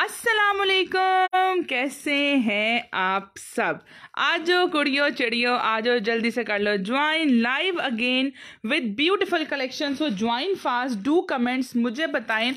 असलकुम कैसे हैं आप सब आज कुड़ियों कुड़ियो चिड़ियो आज जल्दी से कर लो join live again with beautiful collection so join fast do comments मुझे बताएं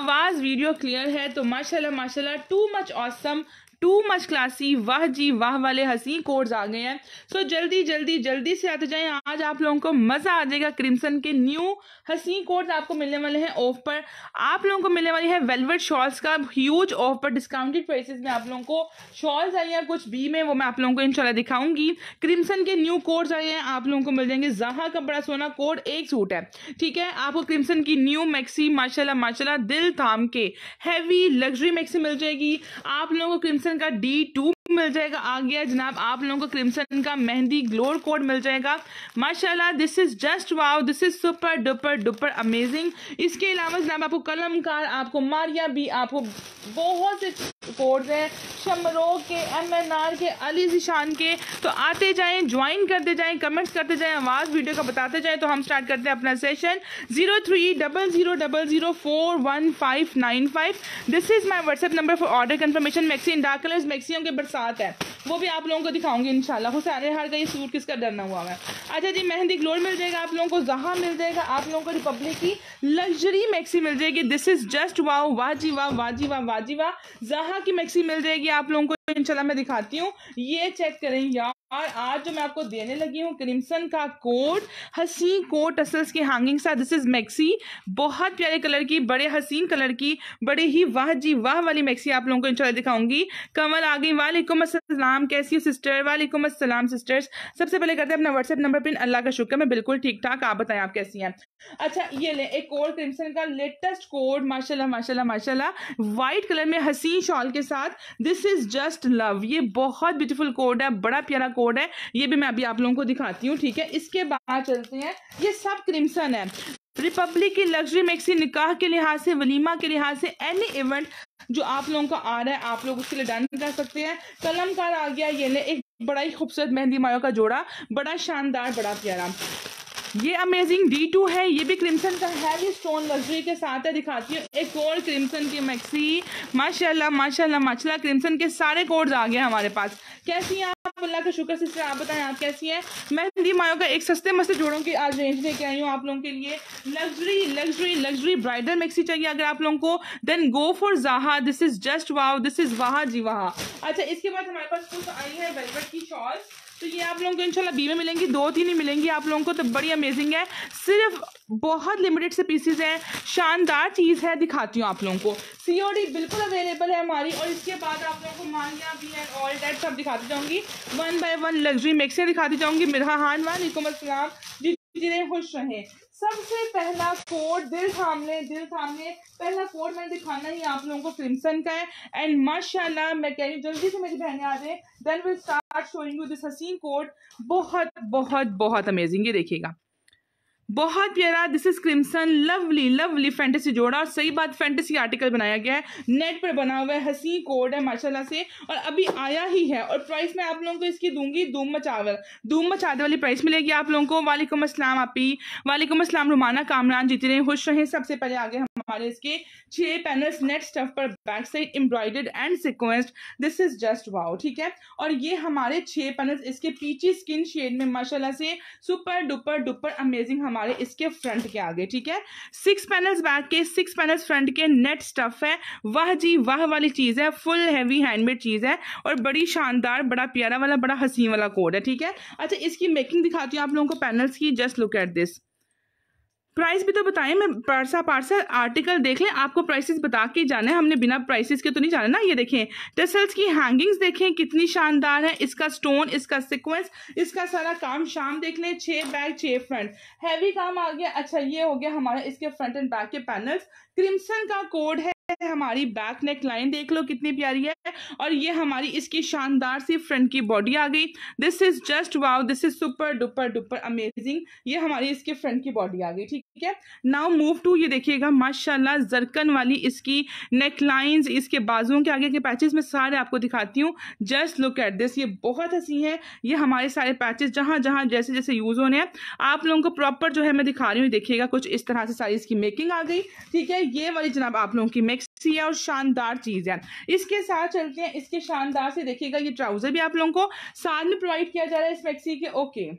आवाज़ वीडियो क्लियर है तो माशाल्लाह माशाल्लाह too much awesome too much classy वाह जी वाह वाले हसी कोड्स आ गए हैं सो जल्दी जल्दी जल्दी से आते जाएं आज आप लोगों को मजा आ जाएगा क्रिमसन के न्यू हसी कोड्स आपको मिलने वाले हैं ऑफ पर आप लोगों को मिलने वाली है वेलवेट शॉल्स का ह्यूज ऑफ पर डिस्काउंटेड प्राइसेस में आप लोगों को शॉल्स आई हैं कुछ बी में वो मैं आप लोगों को इनशाला दिखाऊंगी क्रिमसन के न्यू कोड्स आए हैं आप लोगों को मिल जाएंगे जहा का बड़ा सोना कोड एक सूट है ठीक है आपको क्रिमसन की न्यू मैक्सी माशाला माशाला दिल थाम के हैवी लग्जरी मैक्सी मिल जाएगी आप लोगों को क्रिमसन option का डी टू मिल जाएगा आ गया जनाब आप लोगों को क्रिमसन का मेहंदी ग्लोर कोड मिल जाएगा माशाल्लाह this is just wow this is super duper duper amazing इसके अलावा जनाब आपको कलमकार आपको मारिया भी आपको बहुत से कोड्स हैं शमरो के एम एन आर के अली जिशान के तो आते जाएं ज्वाइन करते जाएं कमेंट्स करते जाएं आवाज़ वीडियो का बताते जाएं तो हम स्टार्ट करते हैं अपना session zero three double zero double zero four one five nine five this is my WhatsApp number for order confirmation maxi in dark colours मैक्सियों के बरसा साथ है वो भी आप लोगों को दिखाऊंगी इनशाला हुसैन रेहार का ये सूट किसका डरना हुआ है अच्छा जी मेहंदी ग्लोर मिल जाएगा आप लोगों को जहाँ मिल जाएगा आप लोगों को रिपब्लिक की लग्जरी मैक्सी मिल जाएगी दिस इज जस्ट वाओ वाह जी वाह वाह जी वाह वाह जी वाह जहाँ की मैक्सी मिल जाएगी आप लोगों को इंशाल्लाह मैं दिखाती हूँ ये चेक करें यार आज जो मैं आपको देने लगी हूँ क्रिमसन का कोट हसीन कोट टसल्स की हैंगिंग सा दिस इज़ मैक्सी बहुत प्यारे कलर की बड़े हसीन कलर की बड़े ही वाह जी वाह वाली मैक्सी आप लोगों को इंशाल्लाह दिखाऊंगी कमल आ गई वालेकुम असलम कैसी हो सिस्टर वालेकुम असलम सिस्टर्स सबसे पहले करते हैं अपना व्हाट्सअप नंबर पर अल्लाह का शुक्र मैं बिल्कुल ठीक ठाक आप बताएं आप कैसी हैं अच्छा ये लें एक कोड क्रिमसन का लेटेस्ट कोड माशाला माशाल्लाह माशाल्लाह वाइट कलर में हसीन शॉल के साथ this is just just love ये बहुत ब्यूटीफुल कोड है बड़ा प्यारा कोड है ये भी मैं अभी आप लोगों को दिखाती हूँ ठीक है इसके बाद चलते हैं ये सब क्रिम्सन है रिपब्लिक की लग्जरी मैक्सी निकाह के लिहाज से वलीमा के लिहाज से एनी इवेंट जो आप लोगों का आ रहा है आप लोग उसके लिए डन कर सकते हैं कलमकार आ गया ये ने एक बड़ा ही खूबसूरत मेहंदी मायो का जोड़ा बड़ा शानदार बड़ा प्यारा ये अमेजिंग डी टू है ये भी क्रिम्सन का हैवी स्टोन लग्जरी के साथ है दिखाती हूँ एक और क्रिम्सन की मैक्सी माशाल्लाह माशाल्लाह माशाल्लाह क्रिम्सन के सारे कोड्स आ गए हमारे पास कैसी हैं आप अल्लाह का शुक्र सिस्टर आप बताएं आप कैसी हैं हिंदी मायो का एक सस्ते मस्ते जोड़ों की आज रेंज लेके आई हूँ आप लोगों के लिए luxury luxury luxury bridal maxi चाहिए अगर आप लोगों को देन गो फॉर जहा दिस इज जस्ट वाह दिस इज वाह जी वाह अच्छा इसके बाद हमारे पास कुछ आई है वेलवेट की शॉल्स तो ये आप लोगों को इंशाल्लाह बी में मिलेंगी दो तीन ही मिलेंगी आप लोगों को तो बड़ी अमेजिंग है सिर्फ बहुत लिमिटेड से पीसीज हैं शानदार चीज़ है दिखाती हूँ आप लोगों को सी बिल्कुल अवेलेबल है हमारी और इसके बाद आप लोगों को मानिया भी है ऑल टाइप सब दिखाती जाऊँगी one by one luxury maxi दिखाती जाऊँगी मिरहा हान वालेकुम असलम जी जिन्हें खुश रहें सबसे पहला कोड दिल थाम दिल थाम ले पहला कोड मैंने दिखाना ही आप लोगों को क्रिमसन का है एंड माशाल्लाह मैं कह रही हूँ जल्दी से मेरी बहनें आ जाए then will start showing you this हसीन कोड बहुत बहुत बहुत अमेजिंग ये देखिएगा बहुत प्यारा this is crimson lovely lovely fantasy जोड़ा और सही बात फैंटेसी आर्टिकल बनाया गया है नेट पर बना हुआ है हसी कोड है माशाल्लाह से और अभी आया ही है और प्राइस मैं आप लोगों को इसकी दूंगी धूम मचावल धूम मचादे वाली प्राइस मिलेगी आप लोगों को वालेकुम असलम आपी वालेकुम असलम रुमाना कामरान जीत रहे खुश रहे सबसे पहले आगे हमारे इसके छह पैनल्स नेट स्टफ पर back side embroidered and sequenced this is just wow ठीक है और ये हमारे छह पैनल्स इसके पीछे स्किन शेड में माशाला से सुपर डुपर डुपर अमेजिंग हमारे हमारे इसके फ्रंट के आगे ठीक है सिक्स पैनल्स बैक के सिक्स पैनल्स फ्रंट के नेट स्टफ है वह जी वह वाली चीज़ है फुल हैवी हैंडमेड चीज़ है और बड़ी शानदार बड़ा प्यारा वाला बड़ा हसीन वाला कोड है ठीक है अच्छा इसकी मेकिंग दिखाती हूँ आप लोगों को पैनल्स की just look at this price भी तो बताएं मैं पार्सा पार्सा आर्टिकल देख लें आपको प्राइसेस बता के जाना है हमने बिना प्राइसेस के तो नहीं जाना ना ये देखें टेसल्स की हैंगिंग्स देखें कितनी शानदार है इसका स्टोन इसका सिक्वेंस इसका सारा काम शाम देख लें छः बैग छः फ्रंट हैवी काम आ गया अच्छा ये हो गया हमारा इसके फ्रंट एंड बैक के पैनल्स क्रिम्सन का कोड है हमारी बैक नेक लाइन देख लो कितनी प्यारी है और ये हमारी इसकी शानदार सी फ्रंट की बॉडी आ गई this is just wow this is super duper duper amazing ये हमारी इसके फ्रंट की बॉडी आ गई ठीक है नाउ मूव टू ये देखिएगा माशाल्लाह जरकन वाली इसकी नेक लाइन्स इसके बाजुओं के आगे के पैचेस में सारे आपको दिखाती हूँ जस्ट लुक एट दिस ये बहुत हसी है ये हमारे सारे पैचेस जहां जहां जैसे जैसे यूज़ होने हैं आप लोगों को प्रॉपर जो है मैं दिखा रही हूँ देखिएगा कुछ इस तरह से सारी इसकी मेकिंग आ गई ठीक है ये वाली जनाब आप लोगों की मेक सेक्सी और शानदार चीज़ है इसके साथ चलते हैं इसके शानदार से देखिएगा ये ट्राउज़र भी आप लोगों को साथ में प्रोवाइड किया जा रहा है इस मैक्सी के ओके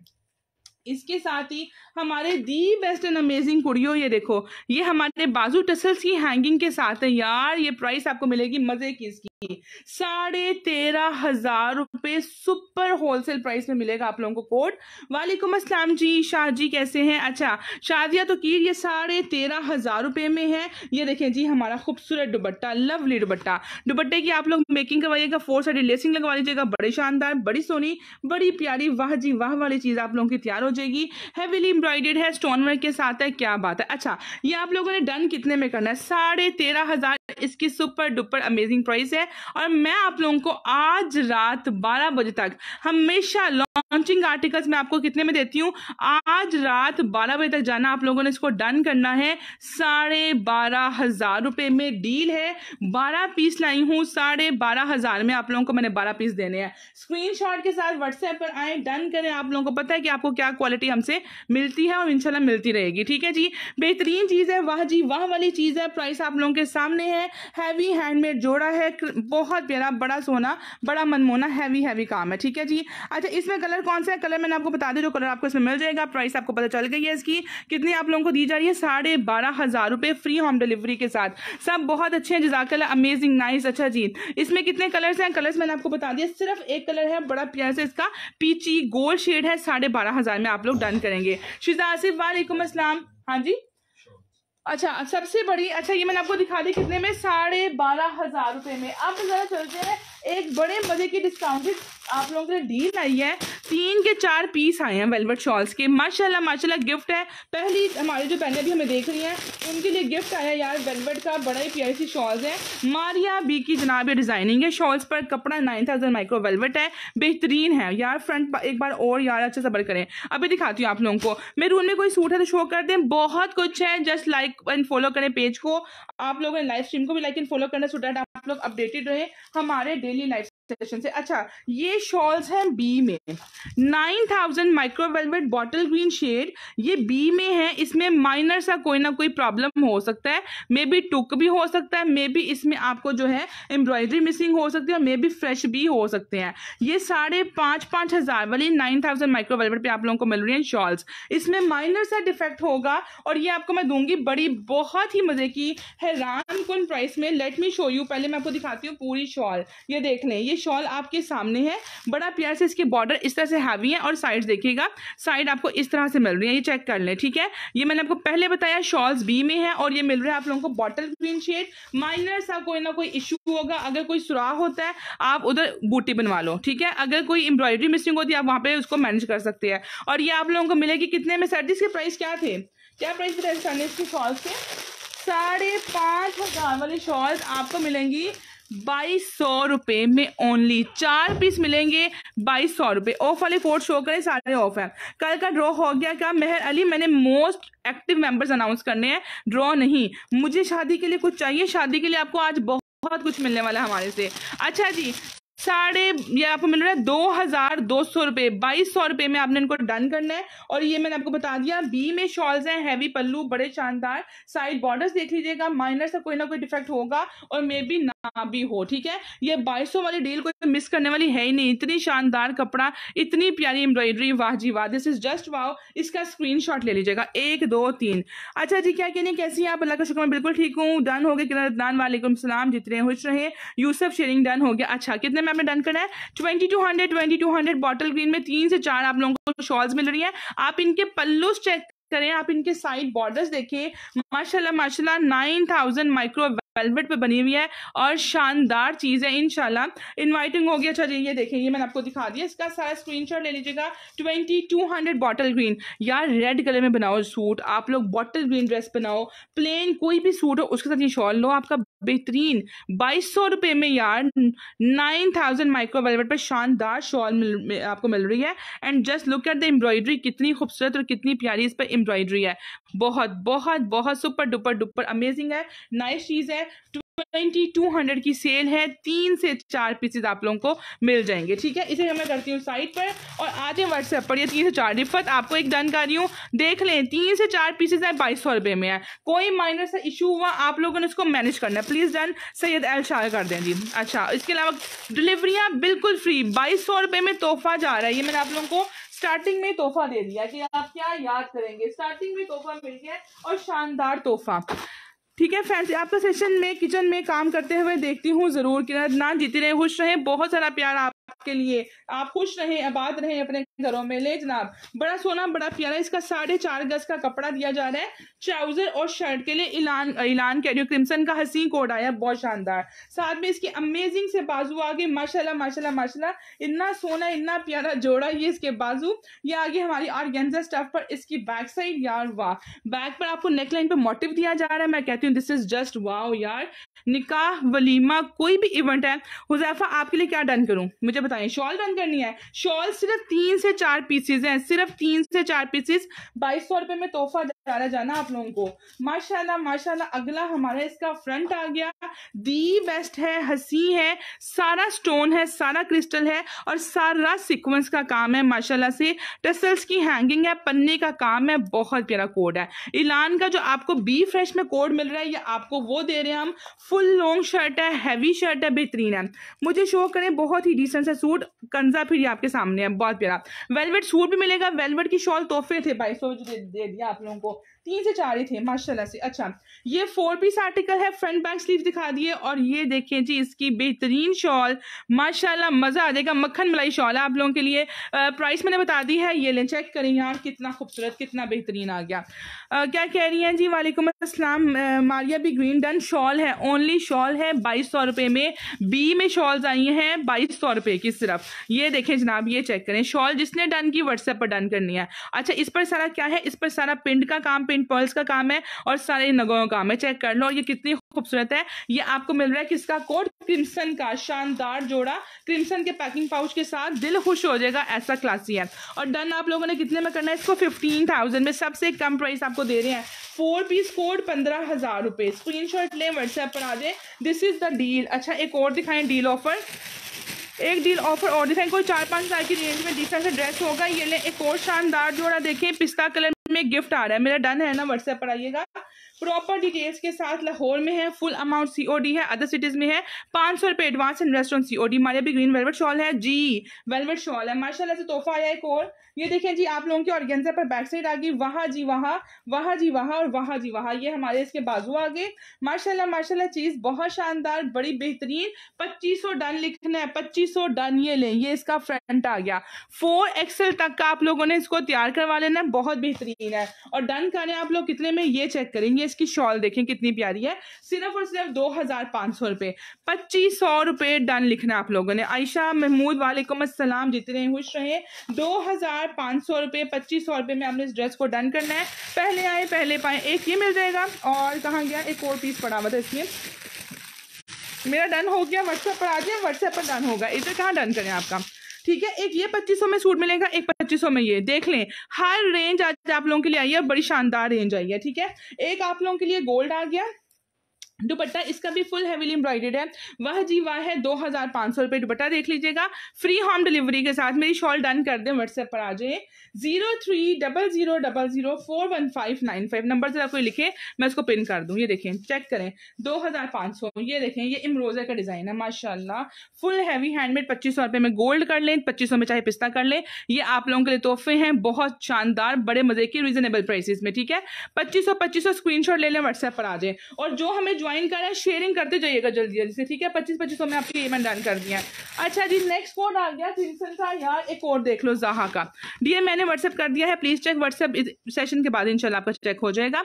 इसके साथ ही हमारे दी बेस्ट एंड अमेजिंग कुड़ियों ये देखो ये हमारे बाजू टसल्स की हैंगिंग के साथ है यार ये प्राइस आपको मिलेगी मज़े की इसकी साढ़े तेरह हजार रुपए सुपर होलसेल प्राइस में मिलेगा आप लोगों को कोट वालेकुम असलम जी शाह जी कैसे हैं अच्छा शादिया तो की ये साढ़े तेरह हजार रुपए में है ये देखें जी हमारा खूबसूरत दुबट्टा लवली दुबट्टा दुबट्टे की आप लोग मेकिंग करवाइएगा फोर साइड लेसिंग लगवा लीजिएगा बड़े शानदार बड़ी सोनी बड़ी प्यारी वाह जी वाह वाली चीज़ आप लोगों की तैयार हो जाएगी हैवीली एम्ब्रॉयडेड है स्टोन वर्क के साथ है क्या बात है अच्छा ये आप लोगों ने डन कितने में करना है साढ़े तेरह हजार इसकी सुपर डुपर अमेजिंग प्राइस है और मैं आप लोगों को आज रात बारह बजे तक हमेशा लॉन्चिंग आर्टिकल्स मैं आपको कितने में देती हूँ आज रात बारह बजे तक जाना आप लोगों ने इसको डन करना है साढ़े बारह हजार रुपये में डील है बारह पीस लाई हूँ साढ़े बारह हजार में आप लोगों को मैंने बारह पीस देने हैं स्क्रीन के साथ व्हाट्सएप पर आए डन करें आप लोगों को पता है कि आपको क्या क्वालिटी हमसे मिलती है और इनशाला मिलती रहेगी ठीक है जी बेहतरीन चीज़ है वह जी वह वाली चीज़ है प्राइस आप लोगों के सामने है हैवी हैंडमेड जोड़ा है बहुत प्यारा बड़ा सोना बड़ा मनमोना हैवी हैवी काम है ठीक है जी अच्छा इसमें कलर कौन सा है कलर मैंने आपको बता दिया जो कलर आपको इसमें मिल जाएगा प्राइस आपको पता चल गई है इसकी कितनी आप लोगों को दी जा रही है साढ़े बारह हज़ार रुपये फ्री होम डिलीवरी के साथ सब बहुत अच्छे हैं जजाकल अमेजिंग नाइस अच्छा जी इसमें कितने कलर्स हैं कलर्स मैंने आपको बता दिया सिर्फ एक कलर है बड़ा प्यार से इसका पीची गोल्ड शेड है साढ़े बारह हज़ार में आप लोग डन करेंगे शिजा आसिफ वालेकुम असलम हाँ जी अच्छा सबसे बड़ी अच्छा ये मैंने आपको दिखा दी कितने में साढ़े बारह हजार रुपये में अब जरा चलते हैं एक बड़े मज़े की डिस्काउंटेड आप लोगों के लिए डील आई है तीन के चार पीस आए हैं वेलवेट शॉल्स के माशाल्लाह माशाल्लाह गिफ्ट है पहली हमारे जो बहनें भी हमें देख रही हैं उनके लिए गिफ्ट आया यार वेलवेट का बड़ा ही प्यारी सी शॉल्स है मारिया बी की जनाब ये डिज़ाइनिंग है शॉल्स पर कपड़ा नाइन थाउजेंड माइक्रो वेलवेट है बेहतरीन है यार फ्रंट एक बार और यार अच्छा सबर करें अभी दिखाती हूँ आप लोगों को रूम में कोई सूट है तो शो कर दें बहुत कुछ है जस्ट लाइक एंड फॉलो करें पेज को आप लोगों ने लाइव स्ट्रीम को भी लाइक एंड फॉलो करना सूटा आप लोग अपडेटेड रहे हमारे daily life सेशन से अच्छा ये शॉल्स हैं बी में nine thousand micro velvet bottle green shade ये बी में है इसमें माइनर सा कोई ना कोई प्रॉब्लम हो सकता है मे बी टुक भी हो सकता है मे बी इसमें आपको जो है एम्ब्रॉयडरी मिसिंग हो सकती है और मे बी फ्रेश भी हो सकते हैं ये साढ़े पाँच पाँच हज़ार वाली नाइन थाउजेंड माइक्रोवेलवेट पर आप लोगों को मिल रही है शॉल्स इसमें माइनर सा डिफेक्ट होगा और ये आपको मैं दूंगी बड़ी बहुत ही मज़े की हैरान कन प्राइस में लेट मी शो यू पहले मैं आपको दिखाती हूँ पूरी शॉल ये देख लें ये शॉल आपके सामने है बड़ा प्यार से इसके बॉर्डर इस तरह से हैवी है और साइड देखिएगा साइड आपको इस तरह से मिल रही है ये चेक कर लें ठीक है ये मैंने आपको पहले बताया शॉल्स बी में है और ये मिल रहा है आप लोगों को बॉटल ग्रीन शेड माइनर सा कोई ना कोई इशू होगा अगर कोई सुराह होता है आप उधर बूटी बनवा लो ठीक है अगर कोई एम्ब्रॉयडरी मिसिंग होती है आप वहाँ पर उसको मैनेज कर सकते हैं और ये आप लोगों को मिलेगी कितने में सर इसके प्राइस क्या थे क्या प्राइस बताए सर इसके शॉल्स के साढ़े पाँच हज़ार वाली शॉल्स आपको मिलेंगी बाईस सौ रुपये में ओनली चार पीस मिलेंगे बाईस सौ रुपये ऑफ वाले फोर्ट शो करें सारे ऑफ हैं कल का ड्रॉ हो गया क्या मेहर अली मैंने मोस्ट एक्टिव मेंबर्स अनाउंस करने हैं ड्रॉ नहीं मुझे शादी के लिए कुछ चाहिए शादी के लिए आपको आज बहुत कुछ मिलने वाला है हमारे से अच्छा जी साढ़े ये आपको मिल रहा है दो हज़ार दो सौ रुपये बाईस सौ रुपये में आपने इनको डन करना है और ये मैंने आपको बता दिया बी में शॉल्स हैं हैवी पल्लू बड़े शानदार साइड बॉर्डर्स देख लीजिएगा माइनर से कोई ना कोई डिफेक्ट होगा और मे बी ना भी हो ठीक है ये बाईस सौ वाली डील कोई मिस करने वाली है ही नहीं इतनी शानदार कपड़ा इतनी प्यारी एम्ब्रॉयडरी वाह जी वाह दिस इज जस्ट वाओ इसका स्क्रीन ले लीजिएगा एक दो तीन अच्छा जी क्या कहने कैसी है आप अल्लाह का शुक्र मैं बिल्कुल ठीक हूँ डन हो गया डन वालेकुम सलाम जितने खुश रहे यूसफ शेयरिंग डन हो गया अच्छा कितने में हमें डन करना है twenty two hundred twenty two hundred bottle green में तीन से चार आप लोगों को शॉल्स मिल रही है आप इनके पल्लूस चेक करें आप इनके साइड बॉर्डर्स देखिए माशाल्लाह माशाल्लाह नाइन थाउजेंड माइक्रो वेलवेट पे बनी हुई है और शानदार चीज़ है इनशाला इन्वाइटिंग गया अच्छा ये देखें ये मैंने आपको दिखा दिया इसका सारा स्क्रीनशॉट ले लीजिएगा twenty two hundred bottle green या रेड कलर में बनाओ सूट आप लोग बॉटल ग्रीन ड्रेस बनाओ प्लेन कोई भी सूट हो उसके साथ ये शॉल लो आपका बेहतरीन बाईस सौ रुपये में यार नाइन थाउजेंड माइक्रो वेलवेट पर शानदार शॉल मिल आपको मिल रही है and just look at the embroidery कितनी खूबसूरत और कितनी प्यारी इस पर एम्ब्रॉयडरी है बहुत बहुत बहुत सुपर डुपर डुपर अमेजिंग है नाइस चीज़ है ट्वेंटी टू हंड्रेड की सेल है तीन से चार पीसेज आप लोगों को मिल जाएंगे ठीक है इसे मैं करती हूँ साइट पर और आज है व्हाट्सएप पर ये तीन से चार रिफत आपको एक डन कर रही हूँ देख लें तीन से चार पीसेज है बाईस सौ रुपये में है कोई माइनर सा इशू हुआ आप लोगों ने उसको मैनेज करना है प्लीज़ डन सैयद एल शार कर दें जी अच्छा इसके अलावा डिलीवरियाँ बिल्कुल फ्री बाईस सौ रुपये में तोहफा जा रहा है ये मैंने आप लोगों को स्टार्टिंग में तोहफा दे दिया कि आप क्या याद करेंगे स्टार्टिंग में तोहफा मिल गया और शानदार तोहफा ठीक है फ्रेंड्स आपका सेशन में किचन में काम करते हुए देखती हूँ जरूर किरण जीते रहे खुश रहे बहुत सारा प्यार आप आपके लिए आप खुश रहें आबाद रहें अपने घरों में ले जनाब बड़ा सोना बड़ा प्यारा इसका साढ़े चार गज का कपड़ा दिया जा रहा है ट्राउजर और शर्ट के लिए इलान इलान कैरियो क्रिमसन का हसी कोड आया बहुत शानदार साथ में इसकी अमेजिंग से बाजू आगे माशाला माशाला माशाला इतना सोना इतना प्यारा जोड़ा ये इसके बाजू ये आगे हमारी ऑर्गेन्जा स्टफ पर इसकी बैक साइड यार वाह बैक पर आपको नेकलाइन पर मोटिव दिया जा रहा है मैं कहती हूँ दिस इज जस्ट वाओ यार निकाह वलीमा कोई भी इवेंट है हुजैफा आपके लिए क्या डन करूँ मुझे मुझे बताएं शॉल रन करनी है शॉल सिर्फ तीन से चार पीसेज हैं सिर्फ तीन से चार पीसेज बाईस सौ रुपये में तोहफा जा रहा जाना आप लोगों को माशाल्लाह माशाल्लाह अगला हमारा इसका फ्रंट आ गया दी बेस्ट है हसी है सारा स्टोन है सारा क्रिस्टल है और सारा सिक्वेंस का काम है माशाला से टसल्स की हैंगिंग है पन्ने का काम है बहुत प्यारा कोड है इलान का जो आपको बी फ्रेश में कोड मिल रहा है ये आपको वो दे रहे हैं हम फुल लॉन्ग शर्ट है हैवी शर्ट है बेहतरीन है मुझे शो करें बहुत ही डिसेंस सा सूट कंजा फिर आपके सामने है बहुत प्यारा वेलवेट सूट भी मिलेगा वेलवेट की शॉल तोहफे थे भाई सौ दे दिया आप लोगों को तीन से चार ही थे माशाल्लाह से अच्छा ये फोर पीस आर्टिकल है फ्रंट बैक स्लीव दिखा दिए और ये देखें जी इसकी बेहतरीन शॉल माशाल्लाह मज़ा आ जाएगा मक्खन मलाई शॉल है आप लोगों के लिए आ, प्राइस मैंने बता दी है ये लें चेक करें यहाँ कितना खूबसूरत कितना बेहतरीन आ गया आ, क्या कह रही हैं जी वालेकुम असलम मारिया भी ग्रीन डन शॉल है ओनली शॉल है बाईस सौ रुपये में बी में शॉल्स आई हैं बाईस सौ रुपये की सिर्फ ये देखें जनाब ये चेक करें शॉल जिसने डन की व्हाट्सएप पर डन करनी है अच्छा इस पर सारा क्या है इस पर सारा पिंड का काम पिन पॉइंट्स का काम है और सारे नगों का काम है चेक कर लो ये कितनी खूबसूरत है ये आपको मिल रहा है किसका कोट क्रिम्सन का शानदार जोड़ा क्रिम्सन के पैकिंग पाउच के साथ दिल खुश हो जाएगा ऐसा क्लासी है और डन आप लोगों ने कितने में करना है इसको फिफ्टीन थाउजेंड में सबसे कम प्राइस आपको दे रहे हैं फोर पीस कोड पंद्रह हज़ार रुपए स्क्रीन शॉट लें व्हाट्सएप पर आ जाए दिस इज़ द डील अच्छा एक और दिखाएं डील ऑफर एक डील ऑफर और दिखाएं कोई चार पांच हज़ार की रेंज में डिफरेंट ड्रेस होगा ये लें एक और शानदार जोड़ा देखें पिस्ता कलर में गिफ्ट आ रहा है मेरा डन है ना व्हाट्सएप पर आइएगा प्रॉपर डिटेल्स के साथ लाहौर में है फुल अमाउंट सीओडी है अदर सिटीज में है पांच सौ रुपए एडवांस इन्वेस्ट ऑन सीओडी मारे भी ग्रीन वेलवेट शॉल है जी वेलवेट शॉल है माशाल्लाह से तोहफा आया एक और ये देखें जी आप लोगों के ऑर्गेंजा पर बैक साइड आ गई वहाँ जी वहाँ वहाँ जी वहाँ और वहाँ जी वहाँ ये हमारे इसके बाजू आ गए माशाल्लाह माशाल्लाह चीज़ बहुत शानदार बड़ी बेहतरीन पच्चीस डन लिखना है पच्चीस डन ये लें ये इसका फ्रंट आ गया फोर एक्सेल तक का आप लोगों ने इसको तैयार करवा लेना बहुत बेहतरीन है और डन करें आप लोग कितने में ये चेक करेंगे इसकी शॉल देखें कितनी प्यारी है सिर्फ और सिर्फ दो हज़ार पाँच सौ रुपये पच्चीस सौ रुपये डन लिखना आप लोगों ने आयशा महमूद वालेकुम असलम जितने खुश रहे दो हज़ार है पाँच सौ रुपये पच्चीस सौ रुपये में हमने इस ड्रेस को डन करना है पहले आए पहले पाए एक ये मिल जाएगा और कहाँ गया एक और पीस पड़ा हुआ था इसमें मेरा डन हो गया व्हाट्सएप पर आ गया व्हाट्सएप पर डन होगा इधर कहाँ डन करें आपका ठीक है एक ये पच्चीस सौ में सूट मिलेगा एक पच्चीस सौ में ये देख लें हर रेंज आज आप लोगों के लिए आई है बड़ी शानदार रेंज आई है ठीक है एक आप लोगों के लिए गोल्ड आ गया दुपट्टा इसका भी फुल हैवीली एम्ब्रॉयडेड है वह जी वाह है दो हज़ार पाँच सौ रुपये दुपट्टा देख लीजिएगा फ्री होम डिलीवरी के साथ मेरी शॉल डन कर दें व्हाट्सएप पर आ जाए zero three double zero double zero four one five nine five number जरा कोई लिखे मैं उसको पिन कर दूँ ये देखें चेक करें दो हज़ार पाँच सौ ये देखें ये इमरोज़ा का डिज़ाइन है माशाल्लाह फुल हैवी हैंडमेड पच्चीस सौ रुपये में गोल्ड कर लें पच्चीस सौ में चाहे पिस्ता कर लें ये आप लोगों के लिए तोहफे हैं बहुत शानदार बड़े मज़े के रिजनेबल प्राइस में ठीक है पच्चीस सौ पच्चीस सौ स्क्रीन शॉट ले लें व्हाट्सएप पर आ जाए और जो हमें ज्वाइन करा है शेयरिंग करते जाइएगा जल्दी जल्दी से ठीक है पच्चीस पच्चीस सौ में आपके ईमेंट डन कर दिया अच्छा जी नेक्स्ट कोड आ गया जिनसन का यार एक और देख लो जहा का डी मैंने व्हाट्सअप कर दिया है प्लीज चेक व्हाट्सअप सेशन के बाद इंशाल्लाह आपका चेक हो जाएगा